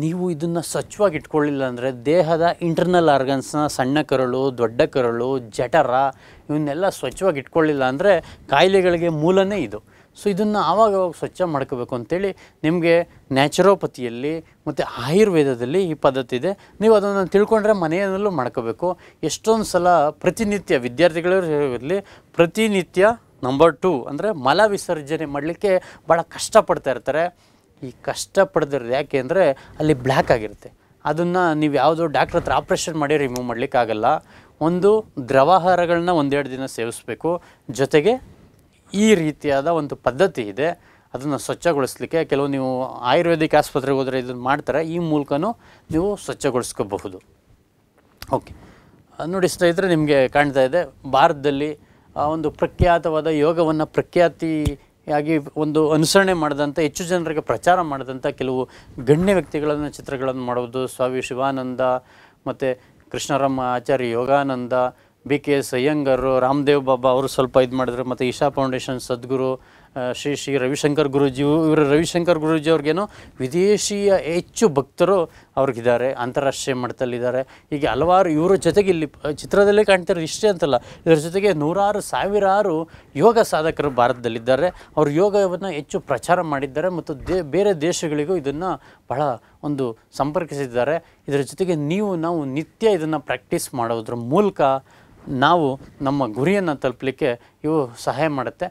ನೀವು ಇದನ್ನು ಸ್ವಚ್ಛವಾಗಿ ಇಟ್ಕೊಳ್ಳಿಲ್ಲ ಅಂದರೆ ದೇಹದ ಇಂಟರ್ನಲ್ ಆರ್ಗನ್ಸ್ನ ಸಣ್ಣ ಕರಳು ದೊಡ್ಡ ಕರಳು ಜಠರ ಇವನ್ನೆಲ್ಲ ಸ್ವಚ್ಛವಾಗಿ ಇಟ್ಕೊಳ್ಳಿಲ್ಲ ಅಂದರೆ ಕಾಯಿಲೆಗಳಿಗೆ ಮೂಲನೇ ಇದು ಸೊ ಇದನ್ನು ಆವಾಗ ಆವಾಗ ಸ್ವಚ್ಛ ಮಾಡ್ಕೋಬೇಕು ಅಂತೇಳಿ ನಿಮಗೆ ನ್ಯಾಚುರೋಪತಿಯಲ್ಲಿ ಮತ್ತು ಆಯುರ್ವೇದದಲ್ಲಿ ಈ ಪದ್ಧತಿ ಇದೆ ನೀವು ಅದನ್ನು ತಿಳ್ಕೊಂಡ್ರೆ ಮನೆಯಲ್ಲೂ ಮಾಡ್ಕೋಬೇಕು ಎಷ್ಟೊಂದು ಸಲ ಪ್ರತಿನಿತ್ಯ ವಿದ್ಯಾರ್ಥಿಗಳು ಇರಲಿ ಪ್ರತಿನಿತ್ಯ ನಂಬರ್ ಟು ಅಂದರೆ ಮಲ ವಿಸರ್ಜನೆ ಮಾಡಲಿಕ್ಕೆ ಭಾಳ ಕಷ್ಟಪಡ್ತಾಯಿರ್ತಾರೆ ಇರ್ತಾರೆ ಈ ಕಷ್ಟ ಪಡೆದಿರೋದು ಅಂದರೆ ಅಲ್ಲಿ ಬ್ಲ್ಯಾಕ್ ಆಗಿರುತ್ತೆ ಅದನ್ನು ನೀವು ಯಾವುದೋ ಡಾಕ್ಟ್ರ್ ಹತ್ರ ಆಪ್ರೇಷನ್ ಮಾಡಿ ರಿಮೂವ್ ಮಾಡಲಿಕ್ಕಾಗಲ್ಲ ಒಂದು ದ್ರವಾಹಾರಗಳನ್ನ ಒಂದೆರಡು ದಿನ ಸೇವಿಸಬೇಕು ಜೊತೆಗೆ ಈ ರೀತಿಯಾದ ಒಂದು ಪದ್ಧತಿ ಇದೆ ಅದನ್ನು ಸ್ವಚ್ಛಗೊಳಿಸ್ಲಿಕ್ಕೆ ಕೆಲವು ನೀವು ಆಯುರ್ವೇದಿಕ್ ಆಸ್ಪತ್ರೆಗೆ ಹೋದರೆ ಇದನ್ನು ಮಾಡ್ತಾರೆ ಈ ಮೂಲಕನೂ ನೀವು ಸ್ವಚ್ಛಗೊಳಿಸ್ಕೋಬಹುದು ಓಕೆ ನೋಡಿ ಸ್ನೇಹಿತರೆ ನಿಮಗೆ ಕಾಣ್ತಾ ಇದೆ ಭಾರತದಲ್ಲಿ ಒಂದು ಪ್ರಖ್ಯಾತವಾದ ಯೋಗವನ್ನು ಪ್ರಖ್ಯಾತಿ ಆಗಿ ಒಂದು ಅನುಸರಣೆ ಮಾಡಿದಂಥ ಹೆಚ್ಚು ಜನರಿಗೆ ಪ್ರಚಾರ ಮಾಡಿದಂಥ ಕೆಲವು ಗಣ್ಯ ವ್ಯಕ್ತಿಗಳನ್ನು ಚಿತ್ರಗಳನ್ನು ಮಾಡೋದು ಸ್ವಾಮಿ ಶಿವಾನಂದ ಮತ್ತು Krishnarama Acharya Yogananda B K S Iyengar Ramdev Baba ಅವರು ಸ್ವಲ್ಪ ಇದು ಮಾಡಿದ್ರು ಮತ್ತು ಇಶಾ ಫೌಂಡೇಶನ್ ಸದ್ಗುರು ಶ್ರೀ ಶ್ರೀ ರವಿಶಂಕರ್ ಗುರುಜಿ ಇವರು ರವಿಶಂಕರ್ ಗುರೂಜಿಯವ್ರಿಗೇನೋ ಅವ್ರಿಗೇನು ವಿದೇಶಿಯ ಹೆಚ್ಚು ಭಕ್ತರು ಅವ್ರಿಗಿದ್ದಾರೆ ಅಂತಾರಾಷ್ಟ್ರೀಯ ಮಟ್ಟದಲ್ಲಿದ್ದಾರೆ ಹೀಗೆ ಹಲವಾರು ಇವರ ಜೊತೆಗೆ ಇಲ್ಲಿ ಚಿತ್ರದಲ್ಲೇ ಕಾಣ್ತಿರೋ ಇಷ್ಟೇ ಅಂತಲ್ಲ ಇದರ ಜೊತೆಗೆ ನೂರಾರು ಸಾವಿರಾರು ಯೋಗ ಸಾಧಕರು ಭಾರತದಲ್ಲಿದ್ದಾರೆ ಅವರು ಯೋಗವನ್ನು ಹೆಚ್ಚು ಪ್ರಚಾರ ಮಾಡಿದ್ದಾರೆ ಮತ್ತು ದೇ ಬೇರೆ ದೇಶಗಳಿಗೂ ಇದನ್ನು ಬಹಳ ಒಂದು ಸಂಪರ್ಕಿಸಿದ್ದಾರೆ ಇದರ ಜೊತೆಗೆ ನೀವು ನಾವು ನಿತ್ಯ ಇದನ್ನು ಪ್ರಾಕ್ಟೀಸ್ ಮಾಡೋದ್ರ ಮೂಲಕ ನಾವು ನಮ್ಮ ಗುರಿಯನ್ನು ತಲುಪಲಿಕ್ಕೆ ಇವು ಸಹಾಯ ಮಾಡುತ್ತೆ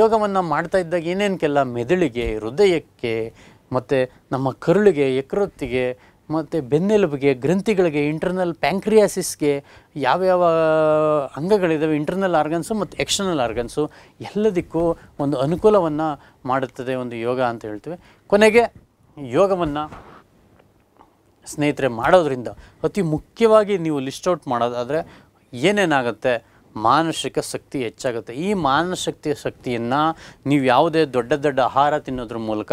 ಯೋಗವನ್ನು ಮಾಡ್ತಾ ಇದ್ದಾಗ ಏನೇನಕ್ಕೆಲ್ಲ ಮೆದುಳಿಗೆ ಹೃದಯಕ್ಕೆ ಮತ್ತು ನಮ್ಮ ಕರುಳಿಗೆ ಯಕೃತ್ತಿಗೆ ಮತ್ತು ಬೆನ್ನೆಲುಬಿಗೆ ಗ್ರಂಥಿಗಳಿಗೆ ಇಂಟರ್ನಲ್ ಪ್ಯಾಂಕ್ರಿಯಾಸಿಸ್ಗೆ ಯಾವ್ಯಾವ ಅಂಗಗಳಿದ್ದಾವೆ ಇಂಟರ್ನಲ್ ಆರ್ಗನ್ಸು ಮತ್ತು ಎಕ್ಸ್ಟರ್ನಲ್ ಆರ್ಗನ್ಸು ಎಲ್ಲದಕ್ಕೂ ಒಂದು ಅನುಕೂಲವನ್ನು ಮಾಡುತ್ತದೆ ಒಂದು ಯೋಗ ಅಂತ ಹೇಳ್ತೀವಿ ಕೊನೆಗೆ ಯೋಗವನ್ನು ಸ್ನೇಹಿತರೆ ಮಾಡೋದರಿಂದ ಅತಿ ಮುಖ್ಯವಾಗಿ ನೀವು ಲಿಸ್ಟ್ ಔಟ್ ಮಾಡೋದಾದರೆ ಏನೇನಾಗುತ್ತೆ ಮಾನಸಿಕ ಶಕ್ತಿ ಹೆಚ್ಚಾಗುತ್ತೆ ಈ ಮಾನಶಕ್ತಿಯ ಶಕ್ತಿಯನ್ನು ನೀವು ಯಾವುದೇ ದೊಡ್ಡ ದೊಡ್ಡ ಆಹಾರ ತಿನ್ನೋದ್ರ ಮೂಲಕ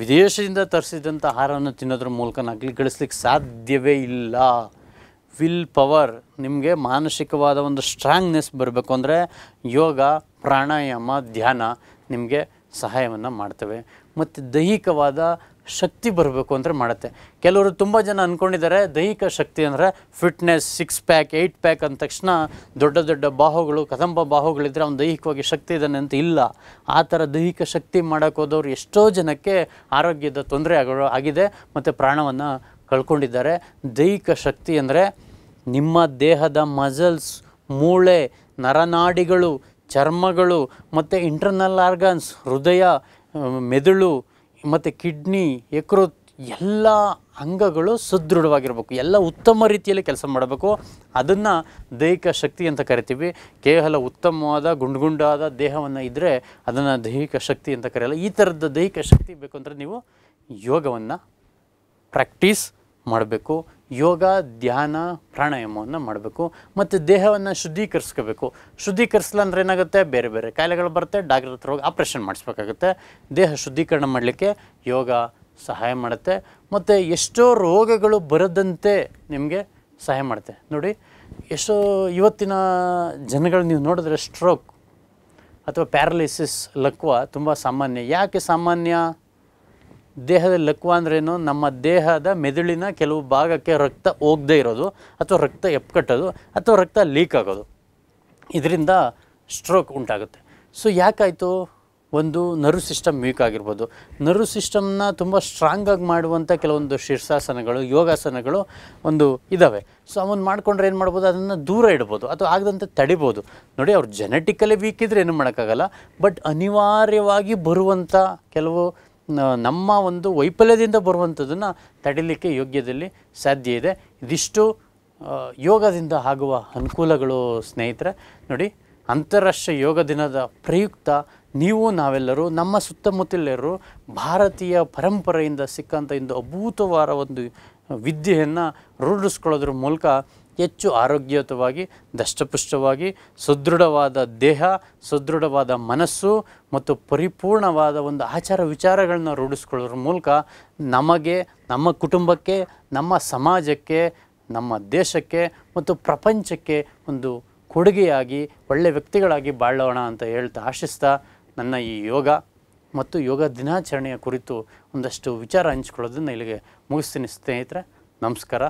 ವಿದೇಶದಿಂದ ತರಿಸಿದಂಥ ಆಹಾರವನ್ನು ತಿನ್ನೋದ್ರ ಮೂಲಕ ನಗಲಿ ಗಳಿಸ್ಲಿಕ್ಕೆ ಸಾಧ್ಯವೇ ಇಲ್ಲ ವಿಲ್ ಪವರ್ ನಿಮಗೆ ಮಾನಸಿಕವಾದ ಒಂದು ಸ್ಟ್ರಾಂಗ್ನೆಸ್ ಬರಬೇಕು ಅಂದರೆ ಯೋಗ ಪ್ರಾಣಾಯಾಮ ಧ್ಯಾನ ನಿಮಗೆ ಸಹಾಯವನ್ನು ಮಾಡ್ತವೆ ಮತ್ತು ದೈಹಿಕವಾದ ಶಕ್ತಿ ಬರಬೇಕು ಅಂದರೆ ಮಾಡುತ್ತೆ ಕೆಲವರು ತುಂಬ ಜನ ಅಂದ್ಕೊಂಡಿದ್ದಾರೆ ದೈಹಿಕ ಶಕ್ತಿ ಅಂದರೆ fitness six pack eight pack ಅಂದ ತಕ್ಷಣ ದೊಡ್ಡ ದೊಡ್ಡ ಬಾಹುಗಳು ಕದಂಬ ಬಾಹುಗಳಿದ್ದರೆ ಅವ್ನು ದೈಹಿಕವಾಗಿ ಶಕ್ತಿ ಇದ್ದಾನೆ ಅಂತ ಇಲ್ಲ ಆ ಥರ ದೈಹಿಕ ಶಕ್ತಿ ಮಾಡೋಕ್ಕೆ ಎಷ್ಟೋ ಜನಕ್ಕೆ ಆರೋಗ್ಯದ ತೊಂದರೆ ಆಗೋ ಆಗಿದೆ ಮತ್ತು ಪ್ರಾಣವನ್ನು ಕಳ್ಕೊಂಡಿದ್ದಾರೆ ದೈಹಿಕ ಶಕ್ತಿ ಅಂದರೆ ನಿಮ್ಮ ದೇಹದ ಮಜಲ್ಸ್ ಮೂಳೆ ನರನಾಡಿಗಳು ಚರ್ಮಗಳು ಮತ್ತು ಇಂಟರ್ನಲ್ ಆರ್ಗನ್ಸ್ ಹೃದಯ ಮೆದುಳು ಮತ್ತು ಕಿಡ್ನಿ ಎಕ್ರೋತ್ ಎಲ್ಲ ಅಂಗಗಳು ಸದೃಢವಾಗಿರಬೇಕು ಎಲ್ಲ ಉತ್ತಮ ರೀತಿಯಲ್ಲಿ ಕೆಲಸ ಮಾಡಬೇಕು ಅದನ್ನು ದೈಹಿಕ ಶಕ್ತಿ ಅಂತ ಕರಿತೀವಿ ಕೇವಲ ಉತ್ತಮವಾದ ಗುಂಡುಗುಂಡಾದ ದೇಹವನ್ನು ಇದ್ದರೆ ಅದನ್ನು ದೈಹಿಕ ಶಕ್ತಿ ಅಂತ ಕರೆಯಲ್ಲ ಈ ಥರದ ದೈಹಿಕ ಶಕ್ತಿ ಬೇಕು ಅಂದರೆ ನೀವು ಯೋಗವನ್ನು ಪ್ರಾಕ್ಟೀಸ್ ಮಾಡಬೇಕು ಯೋಗ ಧ್ಯಾನ ಪ್ರಾಣಾಯಾಮವನ್ನು ಮಾಡಬೇಕು ಮತ್ತು ದೇಹವನ್ನು ಶುದ್ಧೀಕರಿಸ್ಕೋಬೇಕು ಶುದ್ಧೀಕರಿಸಲ್ಲ ಅಂದ್ರೆ ಏನಾಗುತ್ತೆ ಬೇರೆ ಬೇರೆ ಕಾಯಿಲೆಗಳು ಬರುತ್ತೆ ಡಾಕ್ಟರ್ ಹತ್ರ ಹೋಗಿ ಆಪ್ರೇಷನ್ ಮಾಡಿಸ್ಬೇಕಾಗುತ್ತೆ ದೇಹ ಶುದ್ಧೀಕರಣ ಮಾಡಲಿಕ್ಕೆ ಯೋಗ ಸಹಾಯ ಮಾಡುತ್ತೆ ಮತ್ತು ಎಷ್ಟೋ ರೋಗಗಳು ಬರದಂತೆ ನಿಮಗೆ ಸಹಾಯ ಮಾಡುತ್ತೆ ನೋಡಿ ಎಷ್ಟೋ ಇವತ್ತಿನ ಜನಗಳು ನೀವು ನೋಡಿದ್ರೆ ಸ್ಟ್ರೋಕ್ ಅಥವಾ ಪ್ಯಾರಲಿಸಿಸ್ ಲಕ್ವ ತುಂಬ ಸಾಮಾನ್ಯ ಯಾಕೆ ಸಾಮಾನ್ಯ ದೇಹದ ಲಕ್ವ ಅಂದ್ರೇನು ನಮ್ಮ ದೇಹದ ಮೆದುಳಿನ ಕೆಲವು ಭಾಗಕ್ಕೆ ರಕ್ತ ಹೋಗದೇ ಇರೋದು ಅಥವಾ ರಕ್ತ ಎಪ್ಕಟ್ಟೋದು ಅಥವಾ ರಕ್ತ ಲೀಕ್ ಆಗೋದು ಇದರಿಂದ ಸ್ಟ್ರೋಕ್ ಉಂಟಾಗುತ್ತೆ ಸೊ ಯಾಕಾಯಿತು ಒಂದು ನರ್ವ್ ಸಿಸ್ಟಮ್ ವೀಕ್ ಆಗಿರ್ಬೋದು ನರ್ವ್ ಸಿಸ್ಟಮ್ನ ತುಂಬ ಸ್ಟ್ರಾಂಗಾಗಿ ಮಾಡುವಂಥ ಕೆಲವೊಂದು ಶೀರ್ಷಾಸನಗಳು ಯೋಗಾಸನಗಳು ಒಂದು ಇದ್ದಾವೆ ಸೊ ಅವನ್ನು ಮಾಡಿಕೊಂಡ್ರೆ ಏನು ಮಾಡ್ಬೋದು ಅದನ್ನು ದೂರ ಇಡ್ಬೋದು ಅಥವಾ ಆಗದಂತೆ ತಡಿಬೋದು ನೋಡಿ ಅವ್ರು ಜೆನೆಟಿಕಲಿ ವೀಕ್ ಇದ್ದರೆ ಏನು ಮಾಡೋಕ್ಕಾಗಲ್ಲ ಬಟ್ ಅನಿವಾರ್ಯವಾಗಿ ಬರುವಂಥ ಕೆಲವು ನಮ್ಮ ಒಂದು ವೈಫಲ್ಯದಿಂದ ಬರುವಂಥದ್ದನ್ನು ತಡಿಲಿಕ್ಕೆ ಯೋಗ್ಯದಲ್ಲಿ ಸಾಧ್ಯ ಇದೆ ಇದಿಷ್ಟು ಯೋಗದಿಂದ ಆಗುವ ಅನುಕೂಲಗಳು ಸ್ನೇಹಿತರೆ ನೋಡಿ ಅಂತಾರಾಷ್ಟ್ರೀಯ ಯೋಗ ದಿನದ ಪ್ರಯುಕ್ತ ನೀವು ನಾವೆಲ್ಲರೂ ನಮ್ಮ ಸುತ್ತಮುತ್ತಲೆಲ್ಲರೂ ಭಾರತೀಯ ಪರಂಪರೆಯಿಂದ ಸಿಕ್ಕಂಥ ಇಂದು ಅಭೂತವಾದ ಒಂದು ವಿದ್ಯೆಯನ್ನು ರೂಢಿಸ್ಕೊಳ್ಳೋದ್ರ ಮೂಲಕ ಹೆಚ್ಚು ಆರೋಗ್ಯಯುತವಾಗಿ ದಷ್ಟಪುಷ್ಟವಾಗಿ ಸುದೃಢವಾದ ದೇಹ ಸುದೃಢವಾದ ಮನಸ್ಸು ಮತ್ತು ಪರಿಪೂರ್ಣವಾದ ಒಂದು ಆಚಾರ ವಿಚಾರಗಳನ್ನ ರೂಢಿಸ್ಕೊಳ್ಳೋದ್ರ ಮೂಲಕ ನಮಗೆ ನಮ್ಮ ಕುಟುಂಬಕ್ಕೆ ನಮ್ಮ ಸಮಾಜಕ್ಕೆ ನಮ್ಮ ದೇಶಕ್ಕೆ ಮತ್ತು ಪ್ರಪಂಚಕ್ಕೆ ಒಂದು ಕೊಡುಗೆಯಾಗಿ ಒಳ್ಳೆಯ ವ್ಯಕ್ತಿಗಳಾಗಿ ಬಾಳೋಣ ಅಂತ ಹೇಳ್ತಾ ಆಶಿಸ್ತಾ ನನ್ನ ಈ ಯೋಗ ಮತ್ತು ಯೋಗ ದಿನಾಚರಣೆಯ ಕುರಿತು ಒಂದಷ್ಟು ವಿಚಾರ ಹಂಚ್ಕೊಳ್ಳೋದನ್ನು ಇಲ್ಲಿಗೆ ಮುಗಿಸ್ತೀನಿ ಸ್ನೇಹಿತರೆ ನಮಸ್ಕಾರ